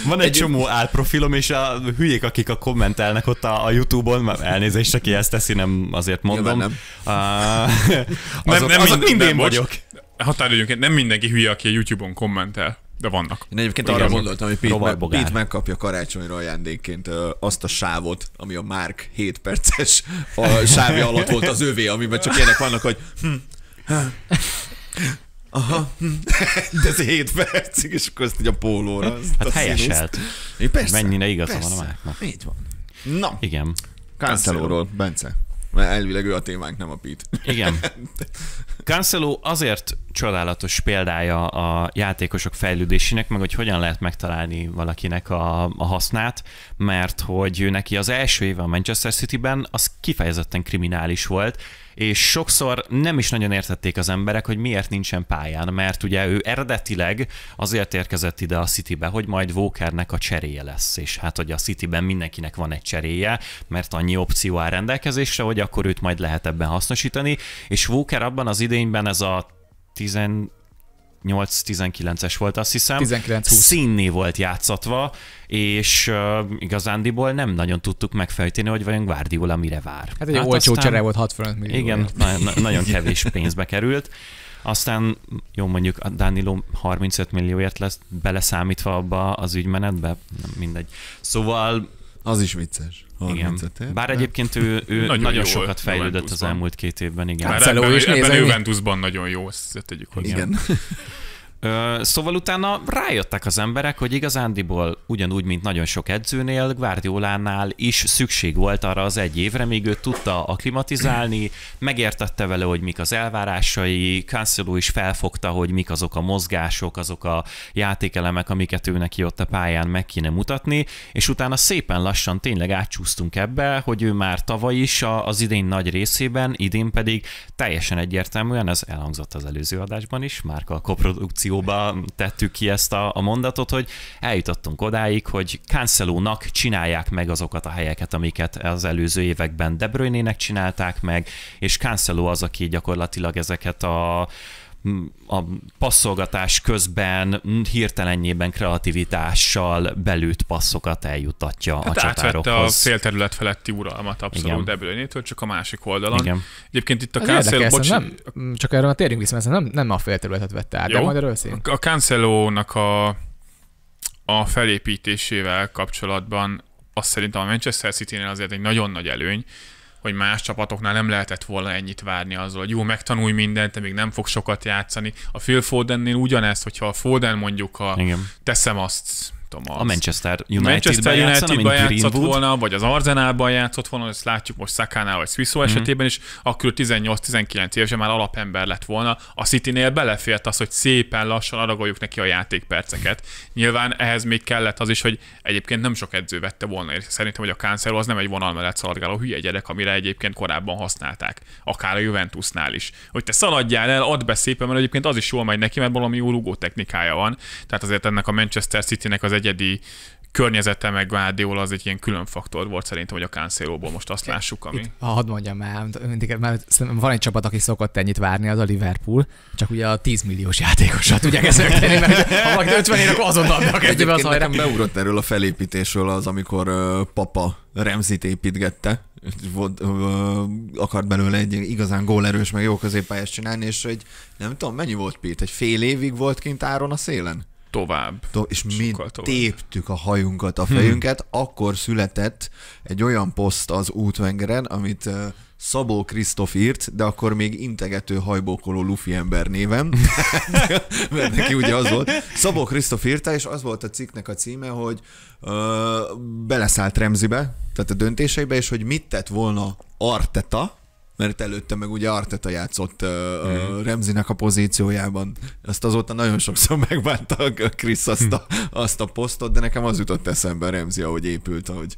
Van egy, egy csomó álprofilom, és a hülyék, akik a kommentelnek ott a, a Youtube-on, elnézést, aki ezt teszi, nem azért mondom. nem. Uh, azok, nem, azok mind, nem, én vagyok. Határoljunk, nem mindenki hülye, aki a Youtube-on kommentel. De vannak. Én egyébként Igen, arra gondoltam, hogy Pete, me- Pete megkapja karácsonyra ajándékként ö, azt a sávot, ami a Mark 7 perces a sávja alatt volt az övé, amiben csak ilyenek vannak, hogy hm, hm. Aha, *laughs* de ez 7 percig, és akkor ezt így a pólóra. hát helyeselt. Persze, Mennyire igaza persze. van a Márknak. Így van. Na. Igen. Cancelóról, Bence. Mert elvileg ő a témánk, nem a Pete. Igen. *laughs* Cancelo azért csodálatos példája a játékosok fejlődésének, meg hogy hogyan lehet megtalálni valakinek a, a hasznát, mert hogy neki az első éve a Manchester City-ben az kifejezetten kriminális volt, és sokszor nem is nagyon értették az emberek, hogy miért nincsen pályán, mert ugye ő eredetileg azért érkezett ide a Citybe, hogy majd Walkernek a cseréje lesz, és hát, hogy a Cityben mindenkinek van egy cseréje, mert annyi opció áll rendelkezésre, hogy akkor őt majd lehet ebben hasznosítani, és Walker abban az idényben ez a 10 8 19 es volt, azt hiszem. 19 -20. Színné volt játszatva, és uh, igazándiból nem nagyon tudtuk megfejteni, hogy vajon Guardiola mire vár. Hát egy hát olcsó aztán, csere volt 65 millió. Igen, na, na, nagyon kevés pénzbe került. Aztán jó, mondjuk a Danilo 35 millióért lesz beleszámítva abba az ügymenetbe, nem mindegy. Szóval az is vicces. Igen. Bár de... egyébként ő, ő nagyon, nagyon jó sokat fejlődött az elmúlt két évben, igen. Bár hát ebben, is ebben Juventusban nagyon jó, ezt tegyük hozzá. Igen. *laughs* *laughs* Ö, szóval utána rájöttek az emberek, hogy igazándiból ugyanúgy, mint nagyon sok edzőnél, Guardiolánál is szükség volt arra az egy évre, míg ő tudta aklimatizálni, megértette vele, hogy mik az elvárásai, Cancelo is felfogta, hogy mik azok a mozgások, azok a játékelemek, amiket ő neki ott a pályán meg kéne mutatni, és utána szépen lassan tényleg átcsúsztunk ebbe, hogy ő már tavaly is az idén nagy részében, idén pedig teljesen egyértelműen, ez elhangzott az előző adásban is, Márka a koprodukció reakcióba tettük ki ezt a, a mondatot, hogy eljutottunk odáig, hogy Cancelónak csinálják meg azokat a helyeket, amiket az előző években De Bruyne-nek csinálták meg, és Cancelo az, aki gyakorlatilag ezeket a a passzolgatás közben hirtelennyében kreativitással belőtt passzokat eljutatja hát a csatárokhoz. a félterület feletti uralmat abszolút Igen. ebből csak a másik oldalon. Igen. Egyébként itt a Cancelo... Bocs... Nem, csak erről térjünk vissza, mert nem, nem a félterületet vette át, Jó. de majd erről A cancelo a, a felépítésével kapcsolatban azt szerintem a Manchester City-nél azért egy nagyon nagy előny, hogy más csapatoknál nem lehetett volna ennyit várni azzal, hogy jó, megtanulj mindent, te még nem fog sokat játszani. A Phil Fodennél ugyanez, hogyha a Foden mondjuk a, Igen. teszem azt, tudom, az... A Manchester United-ben Manchester United játszott, játszott volna, vagy az Arzenálban játszott volna, ezt látjuk most Szakánál, vagy Swissó mm-hmm. esetében is, akkor 18-19 évesen már alapember lett volna. A Citynél belefért az, hogy szépen lassan adagoljuk neki a játékperceket. Nyilván ehhez még kellett az is, hogy egyébként nem sok edző vette volna, és szerintem, hogy a Cancelo az nem egy vonal mellett szaladgáló hülye gyerek, amire egyébként korábban használták, akár a Juventusnál is. Hogy te szaladjál el, add be szépen, mert egyébként az is jól megy neki, mert valami jó rugó technikája van. Tehát azért ennek a Manchester Citynek az egyedi környezete meg Guardiola az egy ilyen külön faktor volt szerintem, hogy a Cancelo-ból most azt lássuk, ami... Itt, hadd mondjam már, mindig, mert van egy csapat, aki szokott ennyit várni, az a Liverpool, csak ugye a 10 milliós játékosat tudják ezt mert ha valaki 50 ér, akkor azonnal adnak egyébként az hajrá. beugrott erről a felépítésről az, amikor uh, papa Remzit építgette, volt, ö, akart belőle egy igazán gólerős, meg jó középpályást csinálni, és egy, nem tudom, mennyi volt Pét? Egy fél évig volt kint áron a szélen? tovább. To- és mi tovább. téptük a hajunkat, a fejünket, hmm. akkor született egy olyan poszt az útvengeren, amit uh, Szabó Krisztof írt, de akkor még integető hajbókoló lufi ember néven, *laughs* mert neki ugye az volt. Szabó Krisztof írta, és az volt a cikknek a címe, hogy uh, beleszállt Remzibe, tehát a döntéseibe, és hogy mit tett volna Arteta, mert előtte meg ugye Arteta játszott uh, mm. Remzinek a pozíciójában. Ezt azóta nagyon sokszor *laughs* megbánta a Krisz azt, a, hm. azt a posztot, de nekem az jutott eszembe Remzi, ahogy épült, ahogy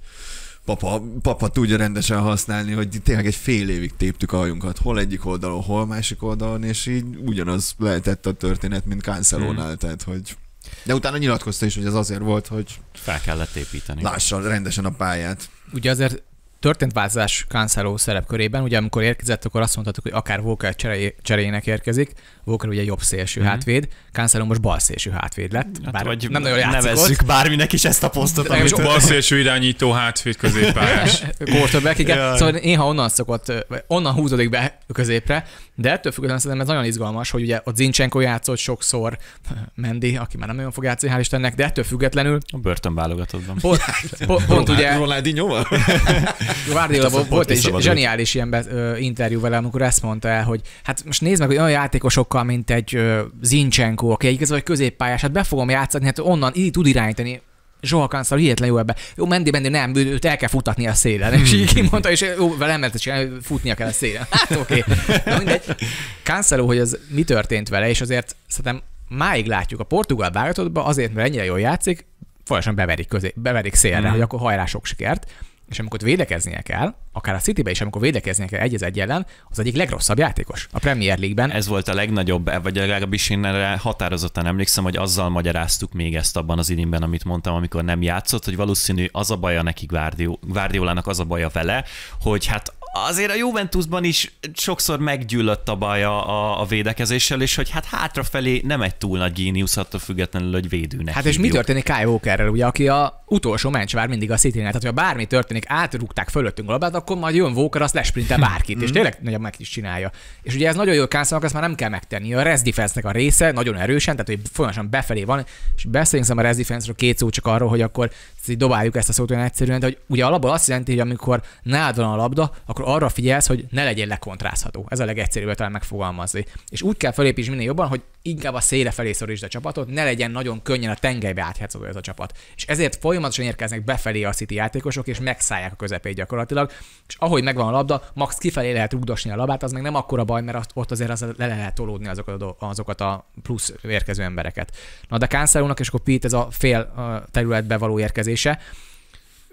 papa, papa tudja rendesen használni, hogy tényleg egy fél évig téptük a hajunkat, hol egyik oldalon, hol másik oldalon, és így ugyanaz lehetett a történet, mint Cancelónál, mm. tehát hogy de utána nyilatkozta is, hogy ez azért volt, hogy fel kellett építeni. Lássa rendesen a pályát. Ugye azért történt változás Cancelo szerepkörében, ugye amikor érkezett, akkor azt mondhattuk, hogy akár Walker cseréjének érkezik, Walker ugye jobb szélső mm-hmm. hátvéd, Cancelo most bal szélső hátvéd lett. Hát, bár vagy nem nagyon játszik nevezzük ott. bárminek is ezt a posztot, de amit... Bal szélső irányító hátvéd középpályás. Kortöbbek, *laughs* igen. Jaj. Szóval néha onnan szokott, onnan húzódik be középre, de ettől függetlenül szerintem ez nagyon izgalmas, hogy ugye a Zincsenko játszott sokszor, *laughs* Mendi, aki már nem nagyon fog játszani, hál' Istennek, de ettől függetlenül... A börtön válogatottban. Pont, *laughs* pont, pont ugye... Ronaldinho-val? Guardiola volt egy zseniális ilyen interjú vele, amikor ezt mondta el, hogy hát most nézd meg, hogy olyan játékosokkal sokkal, mint egy Zincsenko, aki igazából középpályás, hát be fogom játszani, hát onnan így tud irányítani. Zsoha Kanszal hihetlen jó ebbe. Jó, Mendi, Mendi, nem, őt el kell futatni a szélen. És így kimondta, és jó, velem mert csinálni, futnia kell a szélen. Hát oké. Okay. Na hogy az mi történt vele, és azért szerintem máig látjuk a portugál válogatottban, azért, mert ennyire jól játszik, folyamatosan beverik, közé, beverik szélre, mm. hogy akkor hajrá sok sikert és amikor védekeznie kell, akár a City-be is, amikor védekeznie kell egy egy ellen, az egyik legrosszabb játékos a Premier League-ben. Ez volt a legnagyobb, vagy legalábbis én erre határozottan emlékszem, hogy azzal magyaráztuk még ezt abban az idénben, amit mondtam, amikor nem játszott, hogy valószínű az a baja neki Guardiolának, az a baja vele, hogy hát azért a Juventusban is sokszor meggyűlött a baj a, a, a védekezéssel, és hogy hát hátrafelé nem egy túl nagy géniusz attól függetlenül, hogy védőnek Hát hívjuk. és mi történik Kyle Walkerrel, ugye, aki a utolsó vár mindig a City-nél, tehát ha bármi történik, átrúgták fölöttünk a labát, akkor majd jön Walker, azt lesprinte *laughs* bárkit, és mhm. tényleg nagyon meg is csinálja. És ugye ez nagyon jó Kánszalnak, ezt már nem kell megtenni. A Rez defense a része nagyon erősen, tehát hogy folyamatosan befelé van, és beszéljünk szóval a Rez defense két szó csak arról, hogy akkor így dobáljuk ezt a szót olyan egyszerűen, de hogy ugye a azt jelenti, hogy amikor nálad van a labda, akkor arra figyelsz, hogy ne legyél lekontrázható. Ez a legegyszerűbb talán megfogalmazni. És úgy kell felépíts minél jobban, hogy inkább a széle felé szorítsd a csapatot, ne legyen nagyon könnyen a tengelybe átjátszódó ez a csapat. És ezért folyamatosan érkeznek befelé a City játékosok, és megszállják a közepét gyakorlatilag, és ahogy megvan a labda, max kifelé lehet rugdosni a labát, az meg nem akkora baj, mert azt, ott azért az le lehet tolódni azokat a, azokat a plusz érkező embereket. Na de Cancelónak és akkor Pete ez a fél területbe való érkezése,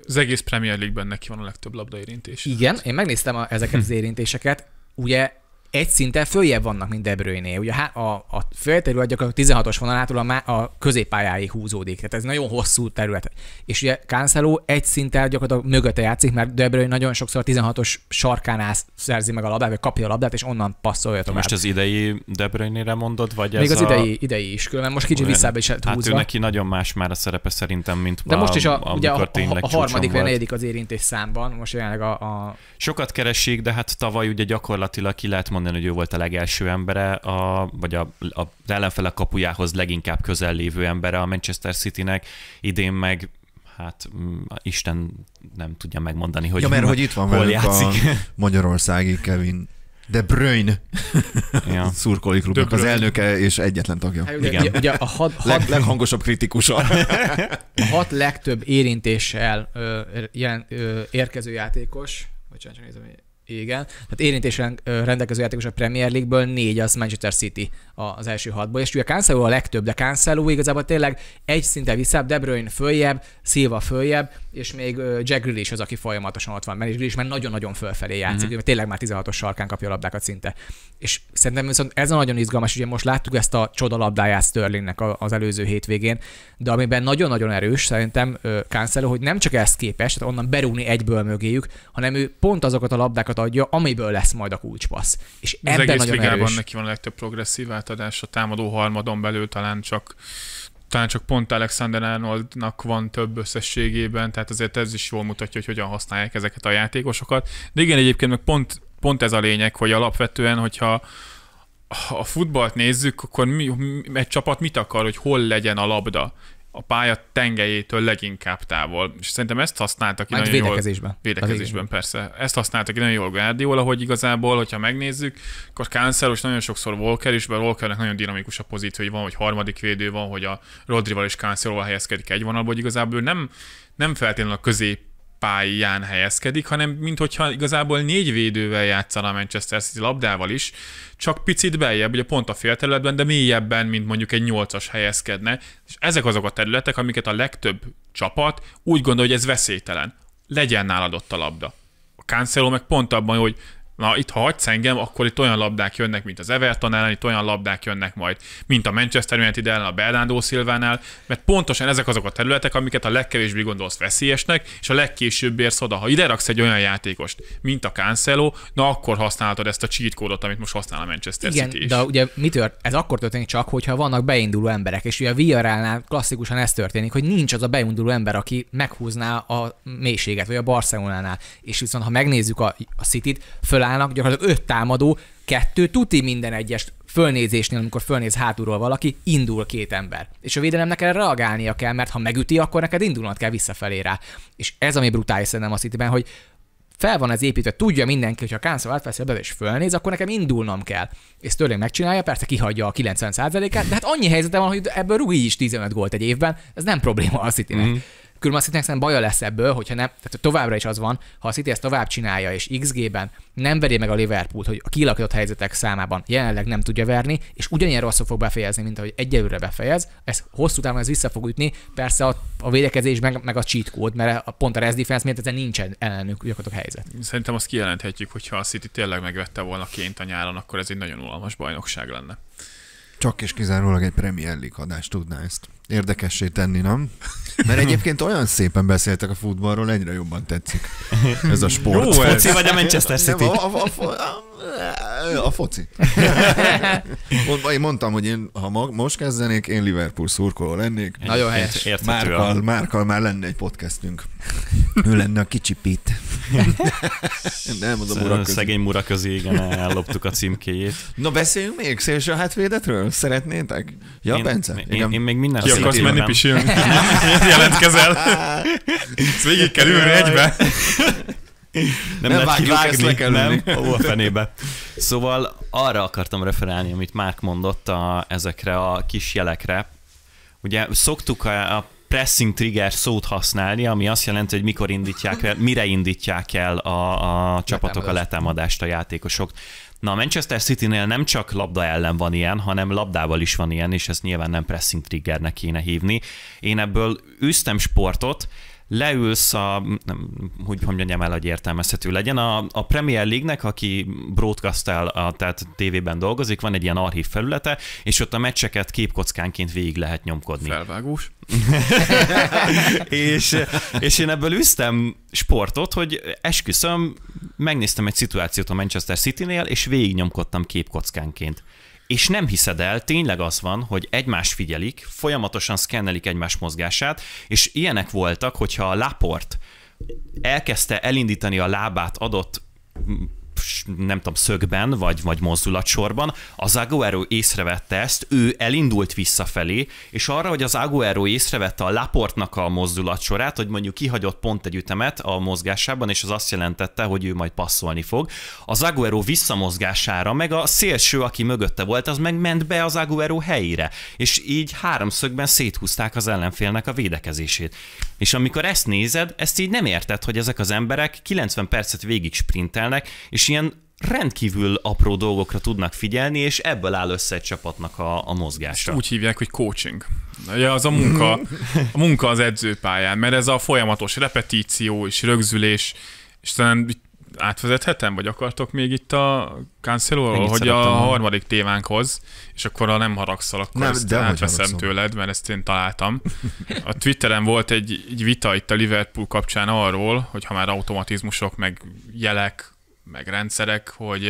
az egész Premier League-ben neki van a legtöbb labdaérintés. Igen, én megnéztem a, ezeket hm. az *laughs* érintéseket. Ugye egy szinten följebb vannak, mint De Bruyne. Ugye hát a, a, a fölterület gyakorlatilag 16-os vonalától a, má, a középpályáig húzódik, tehát ez nagyon hosszú terület. És ugye Cancelo egy szinten gyakorlatilag mögötte játszik, mert De Bruyne nagyon sokszor a 16-os sarkán szerzi meg a labdát, vagy kapja a labdát, és onnan passzolja tovább. Most az idei De Bruyne-re mondod, vagy ez Még az a... idei, idei is, különben most kicsit vissza is húzva. Hát ő neki nagyon más már a szerepe szerintem, mint De a, most is a, ugye a, a, a harmadik vagy negyedik az érintés számban, most jelenleg a, a... Sokat keresik, de hát tavaly ugye gyakorlatilag ki lehet mondani, innen, hogy ő volt a legelső embere, a, vagy a, a, az ellenfele kapujához leginkább közel lévő embere a Manchester Citynek, idén meg hát mm, Isten nem tudja megmondani, hogy Ja, mert hogy itt van hol játszik. a *laughs* Magyarországi Kevin de Bruyne *laughs* ja. szurkolói klubnak az elnöke és egyetlen tagja. Hát, ugye, Igen. Ugye, ugye a hat, *laughs* hat, Leg, leghangosabb kritikusa. A hat legtöbb érintéssel ö, jelen, ö, érkező játékos, bocsánat, nézem, igen, tehát érintésen rendelkező játékos a Premier League-ből négy az Manchester City az első hatból, és ugye Cancelo a legtöbb, de Cancelo igazából tényleg egy szinte visszább, De Bruyne följebb, Silva följebb, és még Jack Grill is az, aki folyamatosan ott van mert és Grill is már nagyon-nagyon fölfelé játszik, uh-huh. tényleg már 16-os sarkán kapja a labdákat szinte. És szerintem viszont ez a nagyon izgalmas, ugye most láttuk ezt a csodalabdáját Sterlingnek az előző hétvégén, de amiben nagyon-nagyon erős szerintem Cancelo, hogy nem csak ezt képes, tehát onnan berúni egyből mögéjük, hanem ő pont azokat a labdákat játékokat adja, amiből lesz majd a kulcspassz. És az ebben egész ligában erős. neki van a legtöbb progresszív átadás, a támadó harmadon belül talán csak talán csak pont Alexander Arnoldnak van több összességében, tehát azért ez is jól mutatja, hogy hogyan használják ezeket a játékosokat. De igen, egyébként meg pont, pont ez a lényeg, hogy alapvetően, hogyha ha a futballt nézzük, akkor mi, egy csapat mit akar, hogy hol legyen a labda? a pálya tengelyétől leginkább távol. És szerintem ezt használtak, ki nagyon védekezésben. jól. Védekezésben. Hát persze. Ezt használtak, ki nagyon jól Guardiola, hogy igazából, hogyha megnézzük, akkor Cancelos nagyon sokszor Walker is, mert Walkernek nagyon dinamikus a pozíció, hogy van, hogy harmadik védő van, hogy a Rodrival és Canceloval helyezkedik egy vonalba, hogy igazából nem, nem feltétlenül a közép pályán helyezkedik, hanem minthogyha igazából négy védővel játszana a Manchester City labdával is, csak picit beljebb, ugye pont a félterületben, de mélyebben, mint mondjuk egy nyolcas helyezkedne. És ezek azok a területek, amiket a legtöbb csapat úgy gondol, hogy ez veszélytelen. Legyen nálad ott a labda. A Cancelo meg pont abban, hogy na itt ha hagysz engem, akkor itt olyan labdák jönnek, mint az Everton ellen, itt olyan labdák jönnek majd, mint a Manchester United ellen, a Bernardo Szilvánál, mert pontosan ezek azok a területek, amiket a legkevésbé gondolsz veszélyesnek, és a legkésőbb érsz oda. Ha ide raksz egy olyan játékost, mint a Cancelo, na akkor használhatod ezt a cheat kódot, amit most használ a Manchester Igen, City is. de ugye mi tört? Ez akkor történik csak, hogyha vannak beinduló emberek, és ugye a Villarrealnál klasszikusan ez történik, hogy nincs az a beinduló ember, aki meghúzná a mélységet, vagy a Barcelonánál. És viszont ha megnézzük a, a City-t, föl állnak, gyakorlatilag öt támadó, kettő tuti minden egyes fölnézésnél, amikor fölnéz hátulról valaki, indul két ember. És a védelemnek erre reagálnia kell, mert ha megüti, akkor neked indulnod kell visszafelé rá. És ez, ami brutális szerintem a city hogy fel van ez építve, tudja mindenki, hogy ha Cancel átveszi a be és fölnéz, akkor nekem indulnom kell. És Sterling megcsinálja, persze kihagyja a 90%-át, de hát annyi helyzete van, hogy ebből rúgj is 15 gólt egy évben, ez nem probléma a city mm-hmm. Különben a Citynek baja lesz ebből, hogyha nem, tehát továbbra is az van, ha a City ezt tovább csinálja, és XG-ben nem veri meg a liverpool hogy a kilakított helyzetek számában jelenleg nem tudja verni, és ugyanilyen rosszul fog befejezni, mint ahogy egyelőre befejez, ez hosszú távon ez vissza fog ütni, persze a, a védekezés meg, meg a cheat code, mert a, pont a rest defense miatt ezen nincsen ellenük gyakorlatilag helyzet. Szerintem azt kijelenthetjük, hogy ha a City tényleg megvette volna ként a nyáron, akkor ez egy nagyon unalmas bajnokság lenne. Csak és kizárólag egy Premier League adást tudná ezt érdekessé tenni, nem? Mert egyébként olyan szépen beszéltek a futballról, egyre jobban tetszik ez a sport. Jó, ez. foci vagy a Manchester City? Nem, a, a, a, a, a foci. Én mondtam, hogy én, ha ma, most kezdenék, én Liverpool szurkoló lennék. Nagyon helyes. Márkal, Márkal már lenne egy podcastünk. Ő lenne a kicsi Pit. Nem mondom urak muraközi. Szegény muraközi, igen, elloptuk a címkéjét. Na beszéljünk még szélső hátvédetről? Szeretnétek? Ja, én, Bence? Én, én még minden akarsz menni pisilni? Miért jelentkezel? Ezt végig kell ülni egybe. Nem, nem lehet vágni, ezt le kell nem? Ó, a fenébe. Szóval arra akartam referálni, amit Márk mondott a, ezekre a kis jelekre. Ugye szoktuk a, a pressing trigger szót használni, ami azt jelenti, hogy mikor indítják el, mire indítják el a, a csapatok a letámadást a játékosok. Na a Manchester City-nél nem csak labda ellen van ilyen, hanem labdával is van ilyen, és ezt nyilván nem pressing triggernek kéne hívni. Én ebből üztem sportot, leülsz a, nem, hogy mondjam el, hogy értelmezhető legyen, a, a Premier League-nek, aki broadcast a, tehát tévében dolgozik, van egy ilyen archív felülete, és ott a meccseket képkockánként végig lehet nyomkodni. Felvágós. *laughs* és, és én ebből üztem sportot, hogy esküszöm, megnéztem egy szituációt a Manchester City-nél, és végignyomkodtam képkockánként és nem hiszed el, tényleg az van, hogy egymást figyelik, folyamatosan szkennelik egymás mozgását, és ilyenek voltak, hogyha a Laport elkezdte elindítani a lábát adott nem tudom, szögben, vagy, vagy mozdulatsorban, az Aguero észrevette ezt, ő elindult visszafelé, és arra, hogy az Aguero észrevette a Laportnak a mozdulatsorát, hogy mondjuk kihagyott pont egy ütemet a mozgásában, és az azt jelentette, hogy ő majd passzolni fog. Az Aguero visszamozgására, meg a szélső, aki mögötte volt, az meg ment be az Aguero helyére, és így háromszögben széthúzták az ellenfélnek a védekezését. És amikor ezt nézed, ezt így nem érted, hogy ezek az emberek 90 percet végig sprintelnek, és ilyen ilyen rendkívül apró dolgokra tudnak figyelni, és ebből áll össze egy csapatnak a, a mozgása. Ezt úgy hívják, hogy coaching. Ugye az a munka, *laughs* a munka az edzőpályán, mert ez a folyamatos repetíció és rögzülés, és talán átvezethetem, vagy akartok még itt a cancelo hogy a harmadik témánkhoz, és akkor ha nem haragszol, akkor nem, ezt de átveszem tőled, mert ezt én találtam. *laughs* A Twitteren volt egy, egy vita itt a Liverpool kapcsán arról, hogy ha már automatizmusok, meg jelek, meg rendszerek, hogy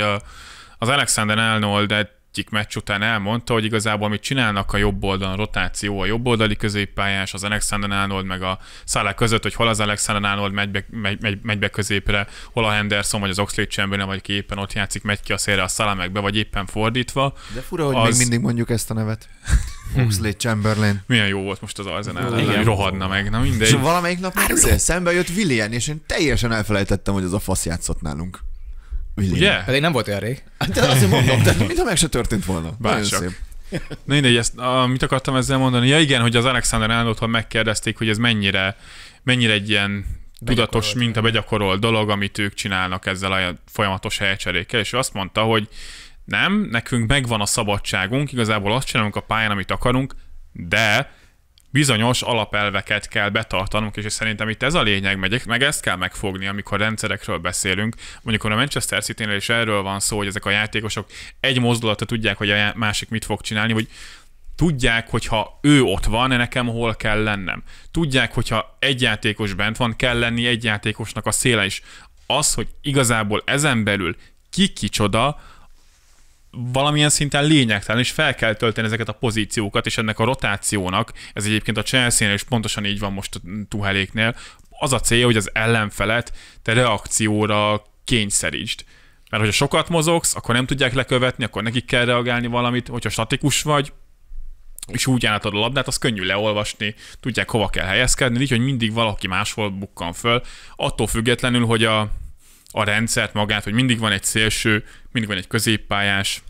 az Alexander Arnold egyik meccs után elmondta, hogy igazából amit csinálnak a jobb oldalon, a rotáció, a jobb oldali középpályás, az Alexander Arnold meg a Szálá között, hogy hol az Alexander Arnold megy be, megy, megy, megy be középre, hol a Henderson vagy az Oxlade Chamberlain, vagy ki éppen ott játszik, megy ki a szélre a szállá meg be, vagy éppen fordítva. De fura, hogy az... még mindig mondjuk ezt a nevet. *laughs* Oxlade Chamberlain. Milyen jó volt most az Arsenal, hogy rohadna meg, na mindegy. És valamelyik nap izé, szembe jött William, és én teljesen elfelejtettem, hogy az a fasz játszott nálunk. Ugye? Pedig hát nem volt olyan rég. Hát de azért mondom, de *laughs* mintha meg se történt volna. Bárcsak. Na mindegy, ezt, a, mit akartam ezzel mondani? Ja igen, hogy az Alexander Arnoldtól megkérdezték, hogy ez mennyire, mennyire egy ilyen tudatos a begyakorolt dolog, amit ők csinálnak ezzel a folyamatos helycserékkel, és ő azt mondta, hogy nem, nekünk megvan a szabadságunk, igazából azt csinálunk a pályán, amit akarunk, de bizonyos alapelveket kell betartanunk, és szerintem itt ez a lényeg megyek, meg ezt kell megfogni, amikor rendszerekről beszélünk. Mondjuk a Manchester city is erről van szó, hogy ezek a játékosok egy mozdulata tudják, hogy a másik mit fog csinálni, hogy Tudják, hogyha ő ott van, nekem hol kell lennem. Tudják, hogyha egy játékos bent van, kell lenni egy játékosnak a széle is. Az, hogy igazából ezen belül ki kicsoda, valamilyen szinten lényegtelen, és fel kell tölteni ezeket a pozíciókat, és ennek a rotációnak, ez egyébként a chelsea és pontosan így van most a Tuheléknél, az a célja, hogy az ellenfelet te reakcióra kényszerítsd. Mert hogyha sokat mozogsz, akkor nem tudják lekövetni, akkor nekik kell reagálni valamit, hogyha statikus vagy, és úgy átad a labdát, az könnyű leolvasni, tudják hova kell helyezkedni, így, hogy mindig valaki máshol bukkan föl, attól függetlenül, hogy a a rendszert magát, hogy mindig van egy szélső, mindig van egy középpályás,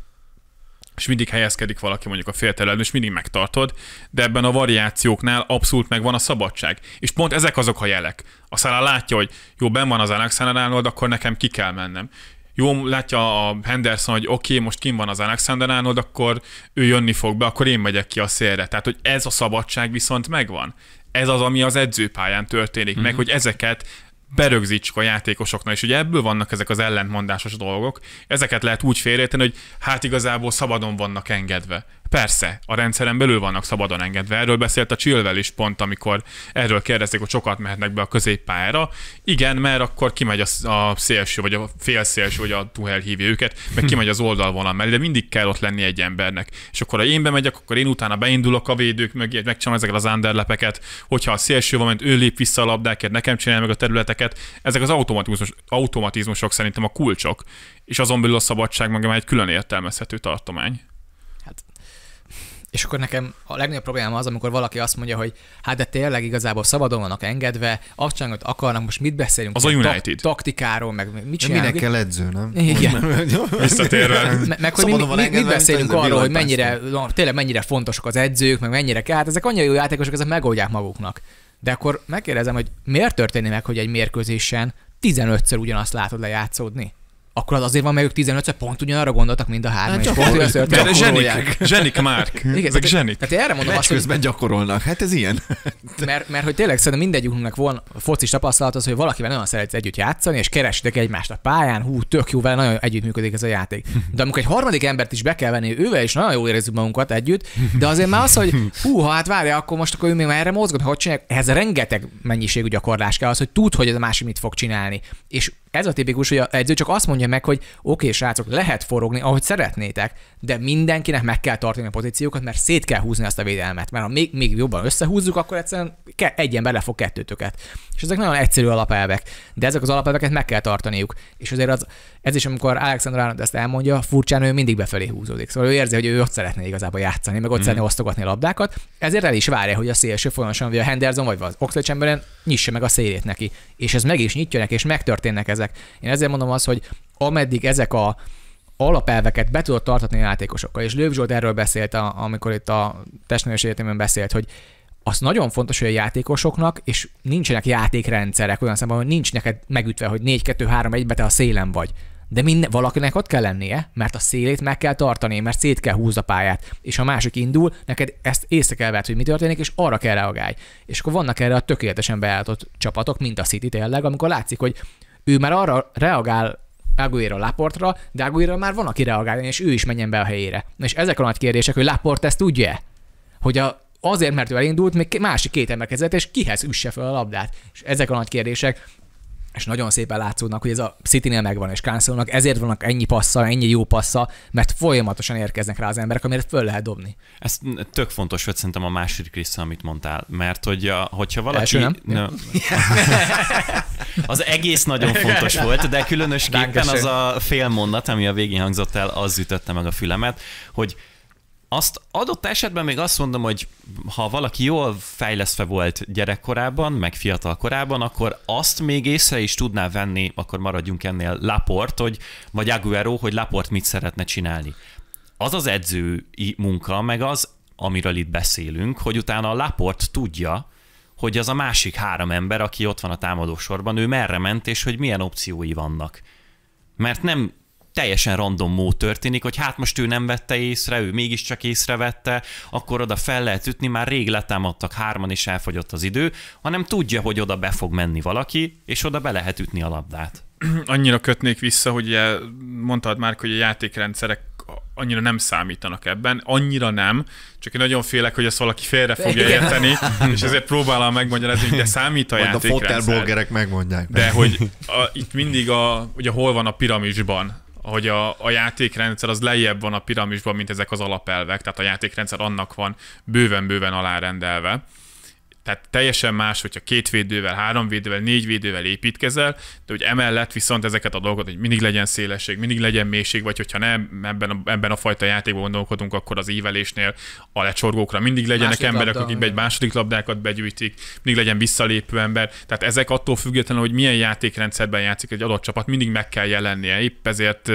és mindig helyezkedik valaki mondjuk a félterületben, és mindig megtartod, de ebben a variációknál abszolút megvan a szabadság. És pont ezek azok a jelek. A szállá látja, hogy jó, ben van az Alexander Arnold, akkor nekem ki kell mennem. Jó, látja a Henderson, hogy oké, okay, most kim van az Alexander Arnold, akkor ő jönni fog be, akkor én megyek ki a szélre. Tehát, hogy ez a szabadság viszont megvan. Ez az, ami az edzőpályán történik, mm-hmm. meg mhm. hogy ezeket berögzítsük a játékosoknak, és ugye ebből vannak ezek az ellentmondásos dolgok. Ezeket lehet úgy félretenni, hogy hát igazából szabadon vannak engedve. Persze, a rendszeren belül vannak szabadon engedve. Erről beszélt a Csillvel is pont, amikor erről kérdezték, hogy sokat mehetnek be a középpályára. Igen, mert akkor kimegy a, a szélső, vagy a félszélső, vagy a Tuhel hívja őket, meg hm. kimegy az oldalvonal mellé, de mindig kell ott lenni egy embernek. És akkor ha én bemegyek, akkor én utána beindulok a védők mögé, megcsinálom ezeket az underlepeket, hogyha a szélső van, ő lép vissza a labdákért, nekem csinálja meg a területeket. Ezek az automatizmus, automatizmusok szerintem a kulcsok, és azon belül a szabadság maga egy külön értelmezhető tartomány. És akkor nekem a legnagyobb problémám az, amikor valaki azt mondja, hogy hát de tényleg igazából szabadon vannak engedve, azt csinálnak, akarnak, most mit beszélünk? Az a United. taktikáról, meg mit csinálunk? Minek kell edző, nem? Igen. *laughs* Visszatérve. meg hogy mi, mi, mit beszélünk arról, hogy mennyire, tényleg mennyire fontosak az edzők, meg mennyire kell. Hát ezek annyira jó játékosok, ezek megoldják maguknak. De akkor megkérdezem, hogy miért történik meg, hogy egy mérkőzésen 15-ször ugyanazt látod lejátszódni? akkor az azért van, mert ők 15 pont ugyanarra gondoltak, mind a három. Hát, és pont hogy mert zsenik, zsenik már. Igen, ezek zsenik. Tehát erre mondom azt, közben hogy... gyakorolnak, hát ez ilyen. *laughs* mert, mert hogy tényleg szerintem mindegyikünknek van focis tapasztalat az, hogy valakivel nagyon szeret együtt játszani, és kerestek egymást a pályán, hú, tök jó, vele nagyon együttműködik ez a játék. De amikor egy harmadik embert is be kell venni, ővel is nagyon jól érezzük magunkat együtt, de azért már az, hogy hú, ha hát várja, akkor most akkor ő még már erre mozgott, hogy csinálják, ehhez rengeteg mennyiségű gyakorlás kell az, hogy tud, hogy ez a másik mit fog csinálni. És ez a tipikus, hogy a edző csak azt mondja meg, hogy oké, okay, srácok, lehet forogni, ahogy szeretnétek, de mindenkinek meg kell tartani a pozíciókat, mert szét kell húzni azt a védelmet. Mert ha még, még jobban összehúzzuk, akkor egyszerűen egy ember lefog kettőtöket. És ezek nagyon egyszerű alapelvek, de ezek az alapelveket meg kell tartaniuk. És azért az, ez is, amikor Alexander Arnold ezt elmondja, furcsán ő mindig befelé húzódik. Szóval ő érzi, hogy ő ott szeretné igazából játszani, meg ott mm. szeretné osztogatni labdákat, ezért el is várja, hogy a szélső folyamatosan, vagy a Henderson, vagy az Oxlade nyissa meg a szélét neki. És ez meg is nyitja neki, és megtörténnek ezek ezek. Én ezért mondom azt, hogy ameddig ezek a alapelveket be tudod tartatni a játékosokkal, és Lőv Zsolt erről beszélt, amikor itt a testnevelés egyetemben beszélt, hogy az nagyon fontos, hogy a játékosoknak, és nincsenek játékrendszerek olyan szemben, hogy nincs neked megütve, hogy 4-2-3-1-be te a szélen vagy. De minden, valakinek ott kell lennie, mert a szélét meg kell tartani, mert szét kell húzni a pályát. És ha másik indul, neked ezt észre kell vett, hogy mi történik, és arra kell reagálj. És akkor vannak erre a tökéletesen beállított csapatok, mint a City tényleg, amikor látszik, hogy ő már arra reagál Aguero Laportra, de Aguero már van, aki reagál, és ő is menjen be a helyére. És ezek a nagy kérdések, hogy Laport ezt tudja hogy a, azért, mert ő elindult, még másik két ember kezdett, és kihez üsse fel a labdát. És ezek a nagy kérdések, és nagyon szépen látszódnak, hogy ez a City-nél megvan, és Cancelónak ezért vannak ennyi passza, ennyi jó passza, mert folyamatosan érkeznek rá az emberek, amire föl lehet dobni. Ez tök fontos volt szerintem a második része, amit mondtál, mert hogy a, hogyha valaki... Első nem? Nö, *laughs* az egész nagyon fontos volt, de különösképpen az a fél mondat, ami a végén hangzott el, az ütötte meg a fülemet, hogy azt adott esetben még azt mondom, hogy ha valaki jól fejlesztve volt gyerekkorában, meg fiatal korában, akkor azt még észre is tudná venni, akkor maradjunk ennél Laport, hogy, vagy Aguero, hogy Laport mit szeretne csinálni. Az az edzői munka, meg az, amiről itt beszélünk, hogy utána a Laport tudja, hogy az a másik három ember, aki ott van a támadósorban, ő merre ment, és hogy milyen opciói vannak. Mert nem teljesen random mód történik, hogy hát most ő nem vette észre, ő mégiscsak észrevette, akkor oda fel lehet ütni, már rég letámadtak hárman és elfogyott az idő, hanem tudja, hogy oda be fog menni valaki, és oda be lehet ütni a labdát. *clears throat* Annyira kötnék vissza, hogy ugye mondtad már, hogy a játékrendszerek annyira nem számítanak ebben, annyira nem, csak én nagyon félek, hogy ezt valaki félre fogja érteni, *laughs* és ezért próbálom megmagyarázni, hogy de számít a játékrendszer. a fotelbloggerek megmondják. De hogy a, itt mindig a, ugye hol van a piramisban, hogy a, a játékrendszer az lejjebb van a piramisban, mint ezek az alapelvek, tehát a játékrendszer annak van bőven-bőven alárendelve. Tehát teljesen más, hogyha két védővel, három védővel, négy védővel építkezel, de hogy emellett viszont ezeket a dolgokat, hogy mindig legyen szélesség, mindig legyen mélység, vagy hogyha nem ebben a, ebben a fajta játékban gondolkodunk, akkor az ívelésnél a lecsorgókra mindig legyenek második emberek, labda, akik egy második labdákat begyűjtik, mindig legyen visszalépő ember. Tehát ezek attól függetlenül, hogy milyen játékrendszerben játszik egy adott csapat, mindig meg kell jelennie. Épp ezért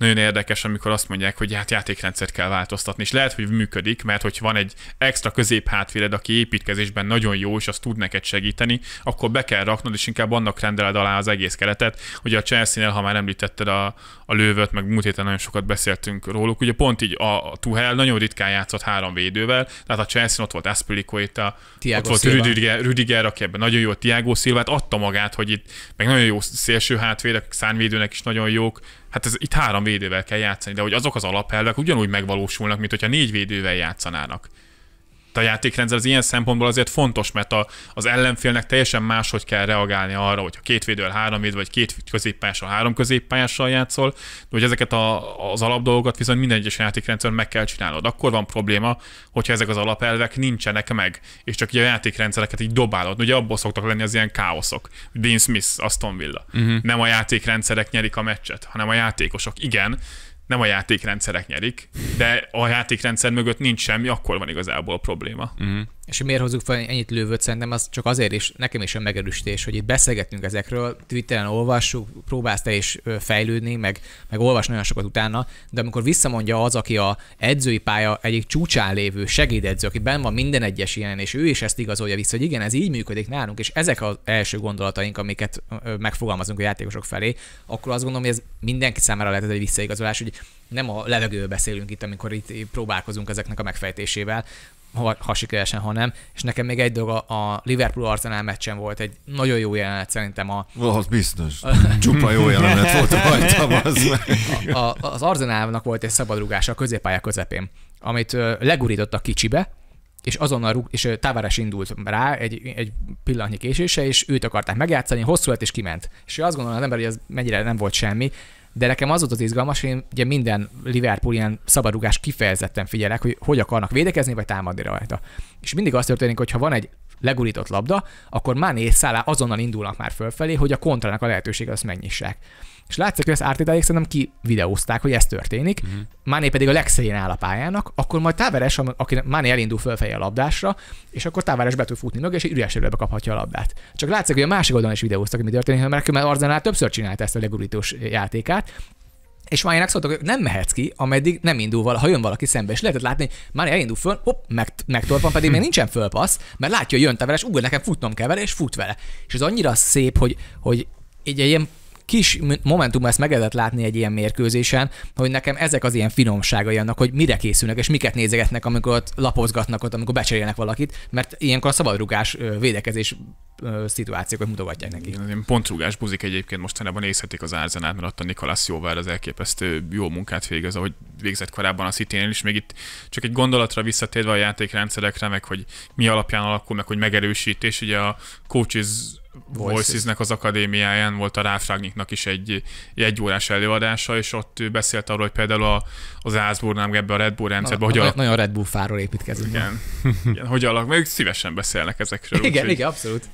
nagyon érdekes, amikor azt mondják, hogy hát játékrendszert kell változtatni, és lehet, hogy működik, mert hogy van egy extra közép hátvéred, aki építkezésben nagyon jó, és az tud neked segíteni, akkor be kell raknod, és inkább annak rendeled alá az egész keretet. Ugye a Chelsea-nél, ha már említetted a, a lővöt, meg múlt héten nagyon sokat beszéltünk róluk, ugye pont így a, a Tuhel nagyon ritkán játszott három védővel, tehát a Chelsea ott volt a, ott volt Rüdiger, Rüdiger, aki ebben nagyon jó, Tiago Silvát adta magát, hogy itt meg nagyon jó szélső hátvédek, szánvédőnek is nagyon jók, hát ez, itt három védővel kell játszani, de hogy azok az alapelvek ugyanúgy megvalósulnak, mint hogyha négy védővel játszanának a játékrendszer az ilyen szempontból azért fontos, mert a, az ellenfélnek teljesen máshogy kell reagálni arra, hogy a két védővel három véd, vagy két középpályással, három középpályással játszol, de hogy ezeket a, az alapdolgokat viszont minden egyes játékrendszer meg kell csinálnod. Akkor van probléma, hogyha ezek az alapelvek nincsenek meg, és csak így a játékrendszereket így dobálod. Ugye abból szoktak lenni az ilyen káoszok. Dean Smith, Aston Villa. Uh-huh. Nem a játékrendszerek nyerik a meccset, hanem a játékosok. Igen, nem a játékrendszerek nyerik, de a játékrendszer mögött nincs semmi, akkor van igazából probléma. Uh-huh. És hogy miért hozzuk fel ennyit lővőt, szerintem az csak azért is, nekem is a megerősítés, hogy itt beszélgetünk ezekről, Twitteren olvassuk, próbálsz te is fejlődni, meg, meg olvas nagyon sokat utána, de amikor visszamondja az, aki a edzői pálya egyik csúcsán lévő segédedző, aki benn van minden egyes ilyen, és ő is ezt igazolja vissza, hogy igen, ez így működik nálunk, és ezek az első gondolataink, amiket megfogalmazunk a játékosok felé, akkor azt gondolom, hogy ez mindenki számára lehet egy visszaigazolás, hogy nem a levegőről beszélünk itt, amikor itt próbálkozunk ezeknek a megfejtésével, ha, ha sikeresen, ha nem. És nekem még egy dolog, a, Liverpool Arsenal meccsen volt egy nagyon jó jelenet szerintem a... Oh, az biztos. *laughs* Csupa jó jelenet *laughs* volt rajtam az. A, a, az Arsenalnak volt egy szabadrugása a középpálya közepén, amit a kicsibe, és azonnal rúg, és Tavares indult rá egy, egy pillanatnyi késése, és őt akarták megjátszani, hosszú lett és kiment. És azt gondolom az ember, hogy ez mennyire nem volt semmi, de nekem az volt az izgalmas, hogy én ugye minden Liverpool ilyen szabadrugás kifejezetten figyelek, hogy hogy akarnak védekezni, vagy támadni rajta. És mindig az történik, hogy ha van egy legurított labda, akkor Mané és Szálá azonnal indulnak már fölfelé, hogy a kontrának a lehetőség azt megnyissák. És látszik, hogy ezt Ártédáig szerintem kivideózták, hogy ez történik. mm Máné pedig a legszélén áll a pályának, akkor majd Táveres, aki Máné elindul fölfelé a labdásra, és akkor Táveres be tud futni mögé, és egy üres kaphatja a labdát. Csak látszik, hogy a másik oldalon is videóztak, hogy mi történik, mert már Arzenál többször csinált ezt a legurítós játékát, és Májának szóltak, hogy nem mehetsz ki, ameddig nem indul vala, ha jön valaki szembe, és lehetett látni, már elindul föl, hopp, meg, megtorpan, pedig még nincsen fölpassz, mert látja, hogy jön teveres, ugor nekem futnom kell vele, és fut vele. És ez annyira szép, hogy, hogy egy ilyen kis momentum ezt meg lehetett látni egy ilyen mérkőzésen, hogy nekem ezek az ilyen finomságai annak, hogy mire készülnek és miket nézegetnek, amikor ott lapozgatnak ott, amikor becserélnek valakit, mert ilyenkor a szabadrugás védekezés szituációkat mutogatják neki. Igen, pontrugás buzik egyébként mostanában nézhetik az árzenát, mert ott a Nikolász Jóvár az elképesztő jó munkát végez, ahogy végzett korábban a city is, még itt csak egy gondolatra visszatérve a játékrendszerekre, meg hogy mi alapján alakul, meg hogy megerősítés, ugye a coaches Voices-nek az akadémiáján volt a Ráfrágniknak is egy, egy órás előadása, és ott ő beszélt arról, hogy például a, az Ázburnám ebbe a Red Bull rendszerbe, hogy alak... Nagyon Red Bull fáról építkezünk. Igen, *laughs* igen hogy alak, meg szívesen beszélnek ezekről. Igen, úgy, igen, abszolút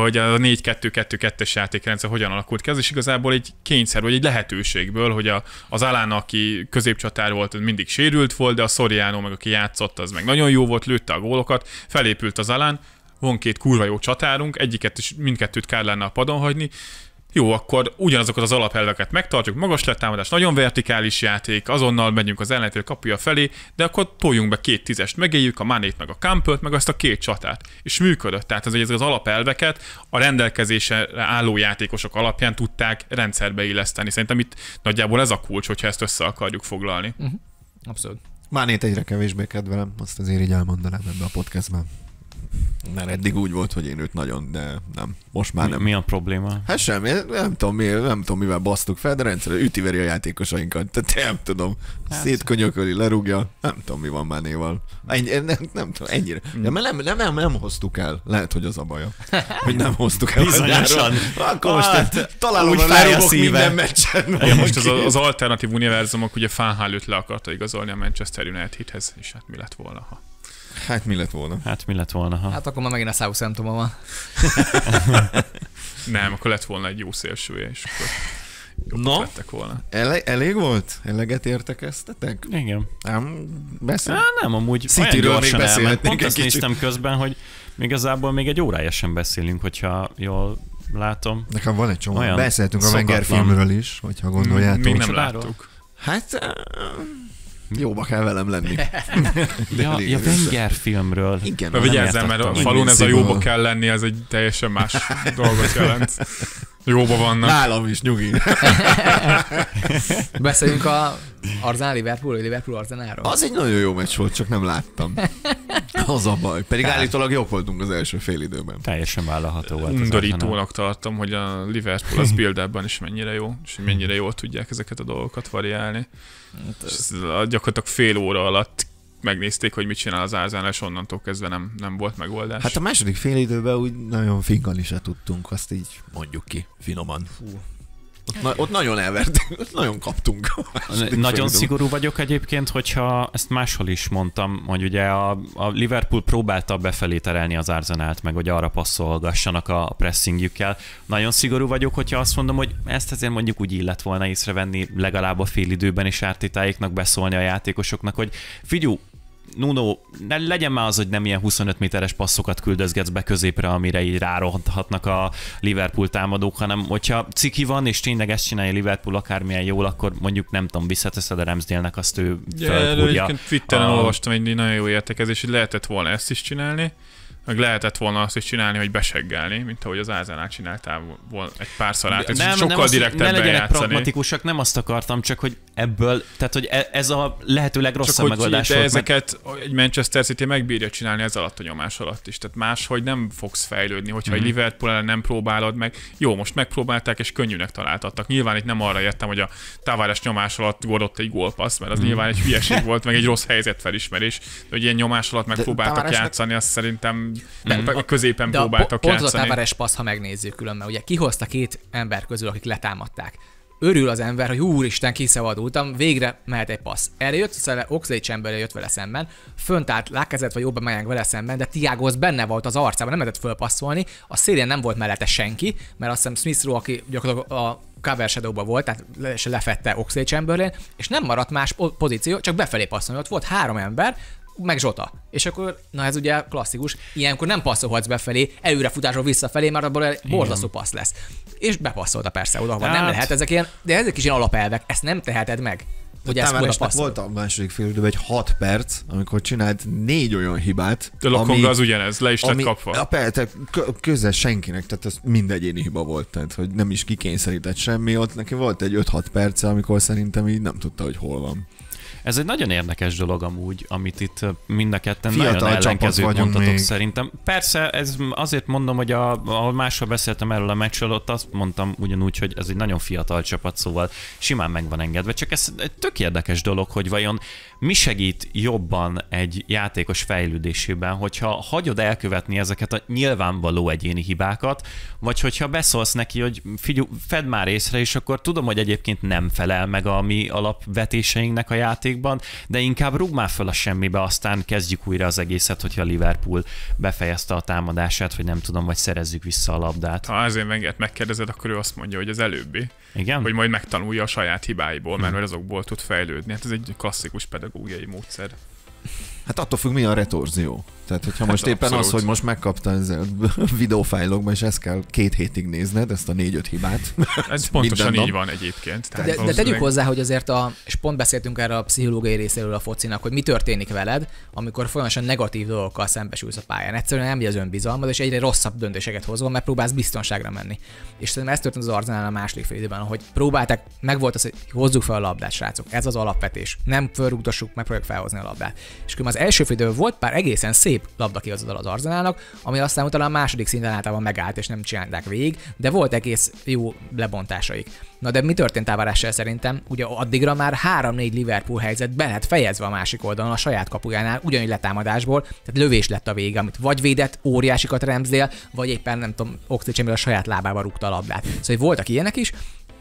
hogy a 4-2-2-2-es játékrendszer hogyan alakult ki, ez is igazából egy kényszer, vagy egy lehetőségből, hogy a, az Alán, aki középcsatár volt, mindig sérült volt, de a Soriano, meg aki játszott, az meg nagyon jó volt, lőtte a gólokat, felépült az Alán, van két kurva jó csatárunk, egyiket is mindkettőt kell lenne a padon hagyni, jó, akkor ugyanazokat az alapelveket megtartjuk, magas letámadás, nagyon vertikális játék, azonnal megyünk az ellenfél kapuja felé, de akkor toljunk be két tízest, megéljük a Manét, meg a Kampölt, meg azt a két csatát. És működött. Tehát az, hogy ezek az alapelveket a rendelkezésre álló játékosok alapján tudták rendszerbe illeszteni. Szerintem itt nagyjából ez a kulcs, hogyha ezt össze akarjuk foglalni. Uh-huh. Abszolút. Mánét egyre kevésbé kedvelem, azt azért így elmondanám ebbe a podcastben. Mert eddig úgy volt, hogy én őt nagyon, de nem. Most már mi, nem. Mi a probléma? Hát semmi, nem tudom, mi, nem tudom mivel basztuk fel, de rendszerűen ütiveri a játékosainkat. Tehát nem tudom, hát. szétkönyököli, lerúgja, nem tudom, mi van már néval. Ennyi, nem, nem, nem tudom, ennyire. mert mm. nem, nem, nem, nem hoztuk el. Lehet, hogy az a baja. Hogy nem hoztuk el. Bizonyosan. Akkor most hát, találom úgy a minden meccsen. Ja, most az, az alternatív univerzumok ugye Fánhál le akarta igazolni a Manchester United-hez, és hát mi lett volna, ha Hát mi lett volna? Hát mi lett volna? Ha? Hát akkor már megint a Southampton van. *laughs* Nem, akkor lett volna egy jó szélsője, és akkor no, lettek volna. Ele- elég volt? Eleget értekeztetek? Igen. Nem, beszél? Á, nem, amúgy City-ről még beszélhetnénk Pont azt néztem közben, hogy igazából még egy órája sem beszélünk, hogyha jól látom. Nekem van egy csomó. Olyan Beszéltünk a Wenger filmről is, hogyha gondoljátok. Még nem láttuk. Hát Jóba kell velem lenni. *laughs* De ja, ja Wenger filmről. Igen, Na vigyázzál, mert a falun ez a jóba kell lenni, ez egy teljesen más *laughs* dolgot jelent. Jóba vannak. Nálam is, nyugi. *laughs* Beszéljünk a Arzenál Liverpool, Liverpool Arzenáról. Az egy nagyon jó meccs volt, csak nem láttam. *laughs* Az a baj. Pedig Kár. állítólag jók voltunk az első fél időben. Teljesen vállalható volt. Undorítónak tartom, hogy a Liverpool az build is mennyire jó, és mennyire jól tudják ezeket a dolgokat variálni. Hát, és gyakorlatilag fél óra alatt megnézték, hogy mit csinál az Árzán, és onnantól kezdve nem, nem volt megoldás. Hát a második fél időben úgy nagyon fingan is tudtunk, azt így mondjuk ki, finoman. Fú. Ott, na, ott nagyon elvertünk, ott nagyon kaptunk. *laughs* Nagyon szigorú vagyok egyébként, hogyha ezt máshol is mondtam, hogy ugye a, a Liverpool próbálta befelé terelni az Arzenált, meg hogy arra passzolgassanak a pressingjükkel. Nagyon szigorú vagyok, hogyha azt mondom, hogy ezt azért mondjuk úgy illet volna észrevenni legalább a fél időben is ártitáiknak beszólni a játékosoknak, hogy figyú, Nuno, ne, legyen már az, hogy nem ilyen 25 méteres passzokat küldözgetsz be középre, amire így rárohatnak a Liverpool támadók, hanem hogyha ciki van, és tényleg ezt csinálja Liverpool akármilyen jól, akkor mondjuk nem tudom, visszateszed a Ramsdale-nek azt ő ja, Twitteren a... olvastam egy nagyon jó értekezés, hogy lehetett volna ezt is csinálni, meg lehetett volna azt is csinálni, hogy beseggelni, mint ahogy az Ázánál csináltál volna egy pár szarát. Nem, sokkal nem direktebben Ne legyenek játszani. pragmatikusak, nem azt akartam, csak hogy ebből, tehát hogy e- ez a lehető legrosszabb csak, megoldás volt. ezeket meg... egy Manchester City megbírja csinálni ez alatt a nyomás alatt is, tehát máshogy nem fogsz fejlődni, hogyha mm-hmm. egy mhm. Liverpool ellen nem próbálod meg. Jó, most megpróbálták és könnyűnek találtattak. Nyilván itt nem arra jöttem, hogy a Tavares nyomás alatt gordott egy gólpassz, mert az mm. nyilván egy hülyeség volt, meg egy rossz helyzetfelismerés, de hogy ilyen nyomás alatt megpróbáltak játszani, azt szerintem így nem, mm. a középen de próbáltak po- játszani. Pont az a passz, ha megnézzük különben. Ugye kihozta két ember közül, akik letámadták. Örül az ember, hogy úristen, kiszabadultam, végre mehet egy passz. Erre jött szóval Oxley Chamberlain jött vele szemben, fönt állt lákezett, vagy jobban megyek vele szemben, de Tiágoz benne volt az arcában, nem lehetett fölpasszolni, a szélén nem volt mellette senki, mert azt hiszem Smith aki gyakorlatilag a cover shadow volt, tehát lefette Oxley Chamberlain, és nem maradt más pozíció, csak befelé ott Volt három ember, meg Zsota. És akkor, na ez ugye klasszikus, ilyenkor nem passzolhatsz befelé, futásról visszafelé, mert abból borzasztó passz lesz. És bepasszolta persze oda, hát... nem lehet, ezek ilyen, de ezek is ilyen alapelvek, ezt nem teheted meg. Hogy hát ezt oda Volt a második fél időben egy 6 perc, amikor csinált négy olyan hibát. De ami, az ugyanez, le is lett ami, kapva. A perc, közel senkinek, tehát ez mind egyéni hiba volt, tehát hogy nem is kikényszerített semmi, ott neki volt egy 5-6 perce, amikor szerintem így nem tudta, hogy hol van. Ez egy nagyon érdekes dolog amúgy, amit itt mind a ketten Fiatal nagyon ellenkező mondtatok még. szerintem. Persze, ez azért mondom, hogy a, ahol máshol beszéltem erről a meccsről, ott azt mondtam ugyanúgy, hogy ez egy nagyon fiatal csapat, szóval simán meg van engedve. Csak ez egy tök érdekes dolog, hogy vajon mi segít jobban egy játékos fejlődésében, hogyha hagyod elkövetni ezeket a nyilvánvaló egyéni hibákat, vagy hogyha beszólsz neki, hogy figyú, fedd már észre, és akkor tudom, hogy egyébként nem felel meg a mi alapvetéseinknek a játékban, de inkább rúg már fel a semmibe, aztán kezdjük újra az egészet, hogyha Liverpool befejezte a támadását, vagy nem tudom, vagy szerezzük vissza a labdát. Ha azért megkérdezed, akkor ő azt mondja, hogy az előbbi. Igen? hogy majd megtanulja a saját hibáiból, mert, mhm. azokból tud fejlődni. Hát ez egy klasszikus pedagógiai módszer. Hát attól függ, mi a retorzió. Tehát, hogyha most hát éppen abszolút. az, hogy most megkapta ez a *laughs* videófájlokban, és ezt kell két hétig nézned, ezt a négy-öt hibát. *laughs* ez pontosan így van egyébként. Tehát de, de tegyük hozzá, hogy azért a, és pont beszéltünk erre a pszichológiai részéről a focinak, hogy mi történik veled, amikor folyamatosan negatív dolgokkal szembesülsz a pályán. Egyszerűen nem az önbizalmad, és egyre rosszabb döntéseket hozol, mert próbálsz biztonságra menni. És szerintem ez történt az Arzenál a második fél időben, hogy próbálták, meg volt az, hogy hozzuk fel a labdát, srácok. Ez az alapvetés. Nem fölrugdassuk, meg felhozni a labdát. És az első fél volt pár egészen szép szép labdakigazodal az Arzenálnak, ami aztán utána a második szinten általában megállt és nem csinálták végig, de volt egész jó lebontásaik. Na de mi történt Álvarással szerintem? Ugye addigra már 3-4 Liverpool helyzet be lett fejezve a másik oldalon, a saját kapujánál, ugyanúgy letámadásból, tehát lövés lett a vége, amit vagy védett óriásikat remzél, vagy éppen nem tudom, Oxlade a saját lábába rúgta a labdát. Szóval voltak ilyenek is,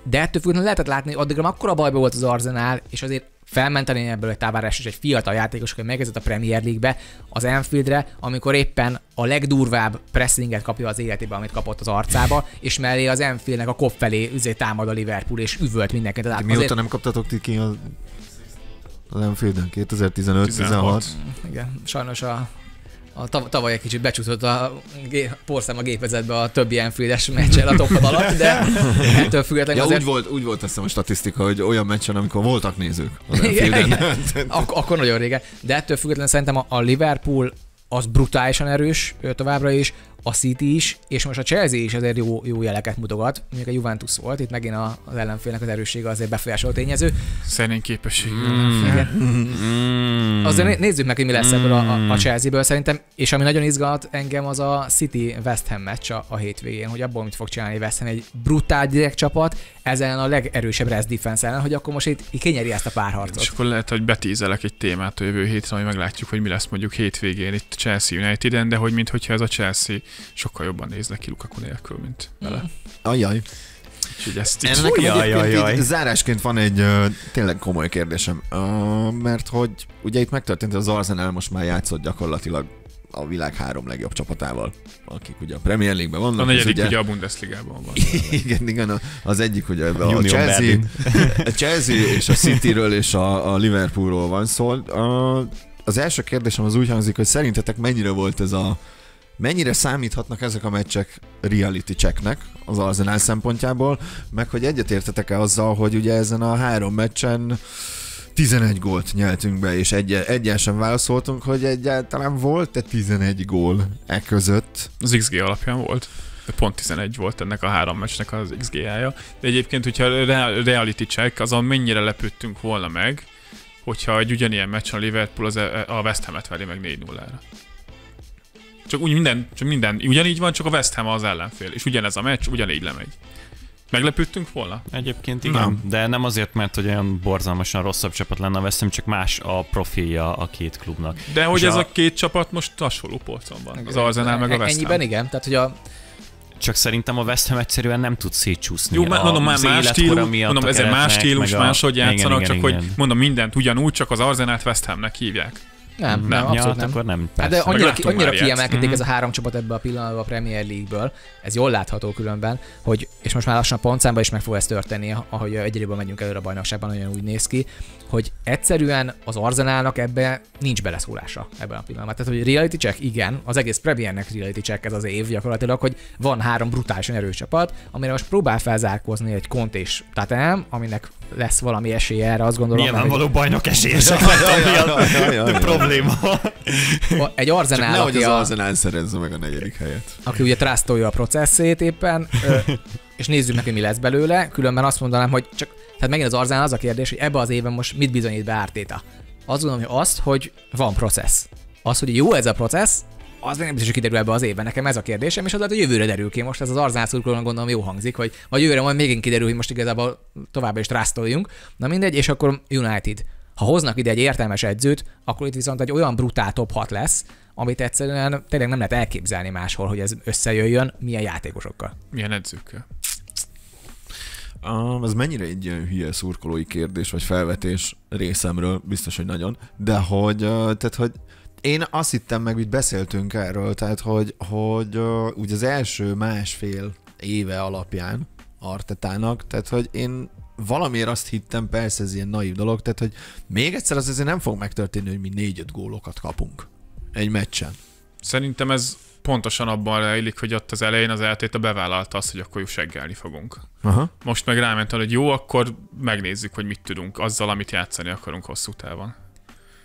de ettől függetlenül lehetett látni, hogy addigra akkora bajban volt az Arzenál, és azért felmenteni ebből egy távárás és egy fiatal játékos, aki megkezdett a Premier League-be, az Anfieldre, amikor éppen a legdurvább pressinget kapja az életébe, amit kapott az arcába, és mellé az Anfieldnek a kop felé üzé támad a Liverpool, és üvölt mindenkit. Tehát mióta azért... nem kaptatok ti ki a az Anfielden 2015-16. Igen, sajnos a a tav- tavaly egy kicsit becsúszott a gé- Porszám a gépezetbe a többi Enfield-es meccsel a topad alatt, de *laughs* ettől függetlenül ja, azért... úgy, volt, úgy volt azt a statisztika, hogy olyan meccsen, amikor voltak nézők az igen, igen. *laughs* Ak- akkor nagyon régen. De ettől függetlenül szerintem a, a Liverpool az brutálisan erős továbbra is, a City is, és most a Chelsea is azért jó, jó jeleket mutogat. Mondjuk a Juventus volt, itt megint az ellenfélnek az erőssége azért befolyásoló tényező. Szerint képesség. Mm. Mm. mm. Azért nézzük meg, hogy mi lesz ebből a, a mm. Chelsea-ből szerintem, és ami nagyon izgat engem az a City-West Ham meccs a, a hétvégén, hogy abból mit fog csinálni West Ham, egy brutál direkt csapat, ezen a legerősebb rest defense ellen, hogy akkor most itt kényeri ezt a párharcot. És akkor lehet, hogy betízelek egy témát a jövő hétre, hogy meglátjuk, hogy mi lesz mondjuk hétvégén itt Chelsea United-en, de hogy mintha ez a Chelsea sokkal jobban néznek ki Lukaku nélkül, mint vele. Hmm. Ajaj. Úgyhogy ezt így... Ennek jaj, jaj, jaj. Így zárásként van egy uh, tényleg komoly kérdésem, uh, mert hogy ugye itt megtörtént, hogy az Arsenal most már játszott gyakorlatilag a világ három legjobb csapatával, akik ugye a Premier League-ben vannak. A negyedik ugye, ugye a Bundesliga-ban van. *laughs* igen, igen, az egyik ugye a, a, Chelsea, *laughs* a Chelsea és a Cityről és a, a Liverpoolról van szó. Szóval, uh, az első kérdésem az úgy hangzik, hogy szerintetek mennyire volt ez a mennyire számíthatnak ezek a meccsek reality checknek az Arsenal szempontjából, meg hogy egyetértetek-e azzal, hogy ugye ezen a három meccsen 11 gólt nyeltünk be, és egy, egyen sem válaszoltunk, hogy egyáltalán volt-e 11 gól e között? Az XG alapján volt. Pont 11 volt ennek a három meccsnek az XG-ja. De egyébként, hogyha reality check, azon mennyire lepődtünk volna meg, hogyha egy ugyanilyen meccsen a Liverpool az e, e, a West Ham-et veri meg 4-0-ra. Csak úgy minden, csak minden ugyanígy van, csak a West Ham az ellenfél. És ugyanez a meccs, ugyanígy lemegy. Meglepődtünk volna? Egyébként igen, nem. de nem azért, mert hogy olyan borzalmasan rosszabb csapat lenne a West Ham, csak más a profilja a két klubnak. De hogy és ez a... a két csapat most hasonló polcon van, az Arsenal meg a West Ham. Ennyiben igen, tehát hogy a csak szerintem a West Ham egyszerűen nem tud szétcsúszni. Jó, mert mondom, már más stílus, mondom, ez egy más stílus, máshogy játszanak, igen, csak igen, hogy mondom, mindent ugyanúgy, csak az Arzenát West Hamnek hívják. Nem, nem, nem abszolút hát nem. Akkor nem hát de annyira, ki, annyira kiemelkedik mm-hmm. ez a három csapat ebbe a pillanatban a Premier League-ből, ez jól látható különben, hogy, és most már lassan a pontszámban is meg fog ez történni, ahogy egyre megyünk előre a bajnokságban, nagyon úgy néz ki, hogy egyszerűen az Arzenálnak ebbe nincs beleszólása ebben a pillanatban. Tehát, hogy reality check, igen, az egész Premiernek reality check ez az év gyakorlatilag, hogy van három brutálisan erős csapat, amire most próbál felzárkózni egy kont és tatám, aminek lesz valami esélye erre, azt gondolom. Nyilvánvaló hogy... bajnok esélyesek a probléma. Egy Arzenál, Csak nehogy az Arzenál szerezze meg a negyedik helyet. Aki ugye trásztolja a processzét éppen, és nézzük meg, hogy mi lesz belőle, különben azt mondanám, hogy csak tehát megint az Arzán az a kérdés, hogy ebbe az évben most mit bizonyít be Ártéta. Azt gondolom, hogy azt, hogy van processz. Az, hogy jó ez a processz, az még nem biztos, hogy kiderül ebbe az évben. Nekem ez a kérdésem, és az a jövőre derül ki. Most ez az Arzán szurkolónak gondolom jó hangzik, hogy vagy jövőre majd még kiderül, hogy most igazából tovább is rásztoljunk. Na mindegy, és akkor United. Ha hoznak ide egy értelmes edzőt, akkor itt viszont egy olyan brutál top 6 lesz, amit egyszerűen tényleg nem lehet elképzelni máshol, hogy ez összejöjjön milyen játékosokkal. Milyen edzőkkel. Um, ez mennyire egy ilyen hülye szurkolói kérdés, vagy felvetés részemről, biztos, hogy nagyon, de hogy, tehát, hogy én azt hittem meg, hogy beszéltünk erről, tehát, hogy, hogy úgy az első másfél éve alapján Artetának, tehát, hogy én valamiért azt hittem, persze ez ilyen naív dolog, tehát, hogy még egyszer az azért nem fog megtörténni, hogy mi négy-öt gólokat kapunk egy meccsen. Szerintem ez pontosan abban rejlik, hogy ott az elején az eltét bevállalta azt, hogy akkor seggelni fogunk. Aha. Most meg ráment hogy jó, akkor megnézzük, hogy mit tudunk azzal, amit játszani akarunk hosszú távon.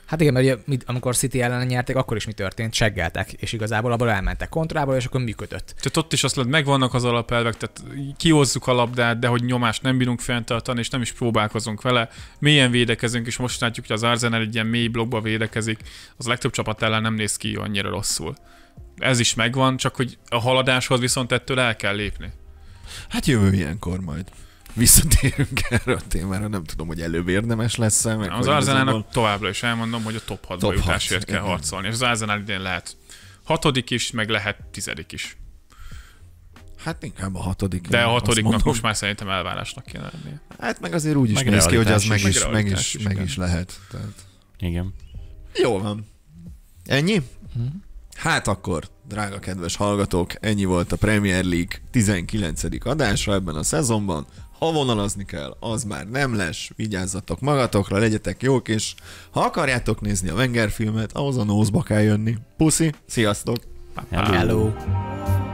Hát igen, mert ugye, amikor City ellen nyerték, akkor is mi történt? Seggeltek, és igazából abból elmentek kontrából, és akkor működött. Tehát ott is azt lehet, megvannak az alapelvek, tehát kihozzuk a labdát, de hogy nyomást nem bírunk fenntartani, és nem is próbálkozunk vele. Mélyen védekezünk, és most látjuk, hogy az Arsenal egy ilyen mély blokkba védekezik, az legtöbb csapat ellen nem néz ki annyira rosszul ez is megvan, csak hogy a haladáshoz viszont ettől el kell lépni. Hát jövő ilyenkor majd visszatérünk *laughs* erre a témára, nem tudom, hogy előbb érdemes lesz -e, meg Az Arzenának azonban... továbbra is elmondom, hogy a top 6-ba top jutásért 6, kell harcolni, és az Arzenál idén lehet hatodik is, meg lehet tizedik is. Hát inkább a hatodik. De a hatodiknak most már szerintem elvárásnak kéne lennie. Hát meg azért úgy is meg néz ki, hogy az meg is, meg is, is, meg is lehet. Tehát... Igen. Jó van. Ennyi? Mm-hmm. Hát akkor, drága kedves hallgatók, ennyi volt a Premier League 19. adása ebben a szezonban. Ha vonalazni kell, az már nem lesz. Vigyázzatok magatokra, legyetek jók, és ha akarjátok nézni a Wenger filmet, ahhoz a nózba kell jönni. Puszi, sziasztok! Hello! Hello.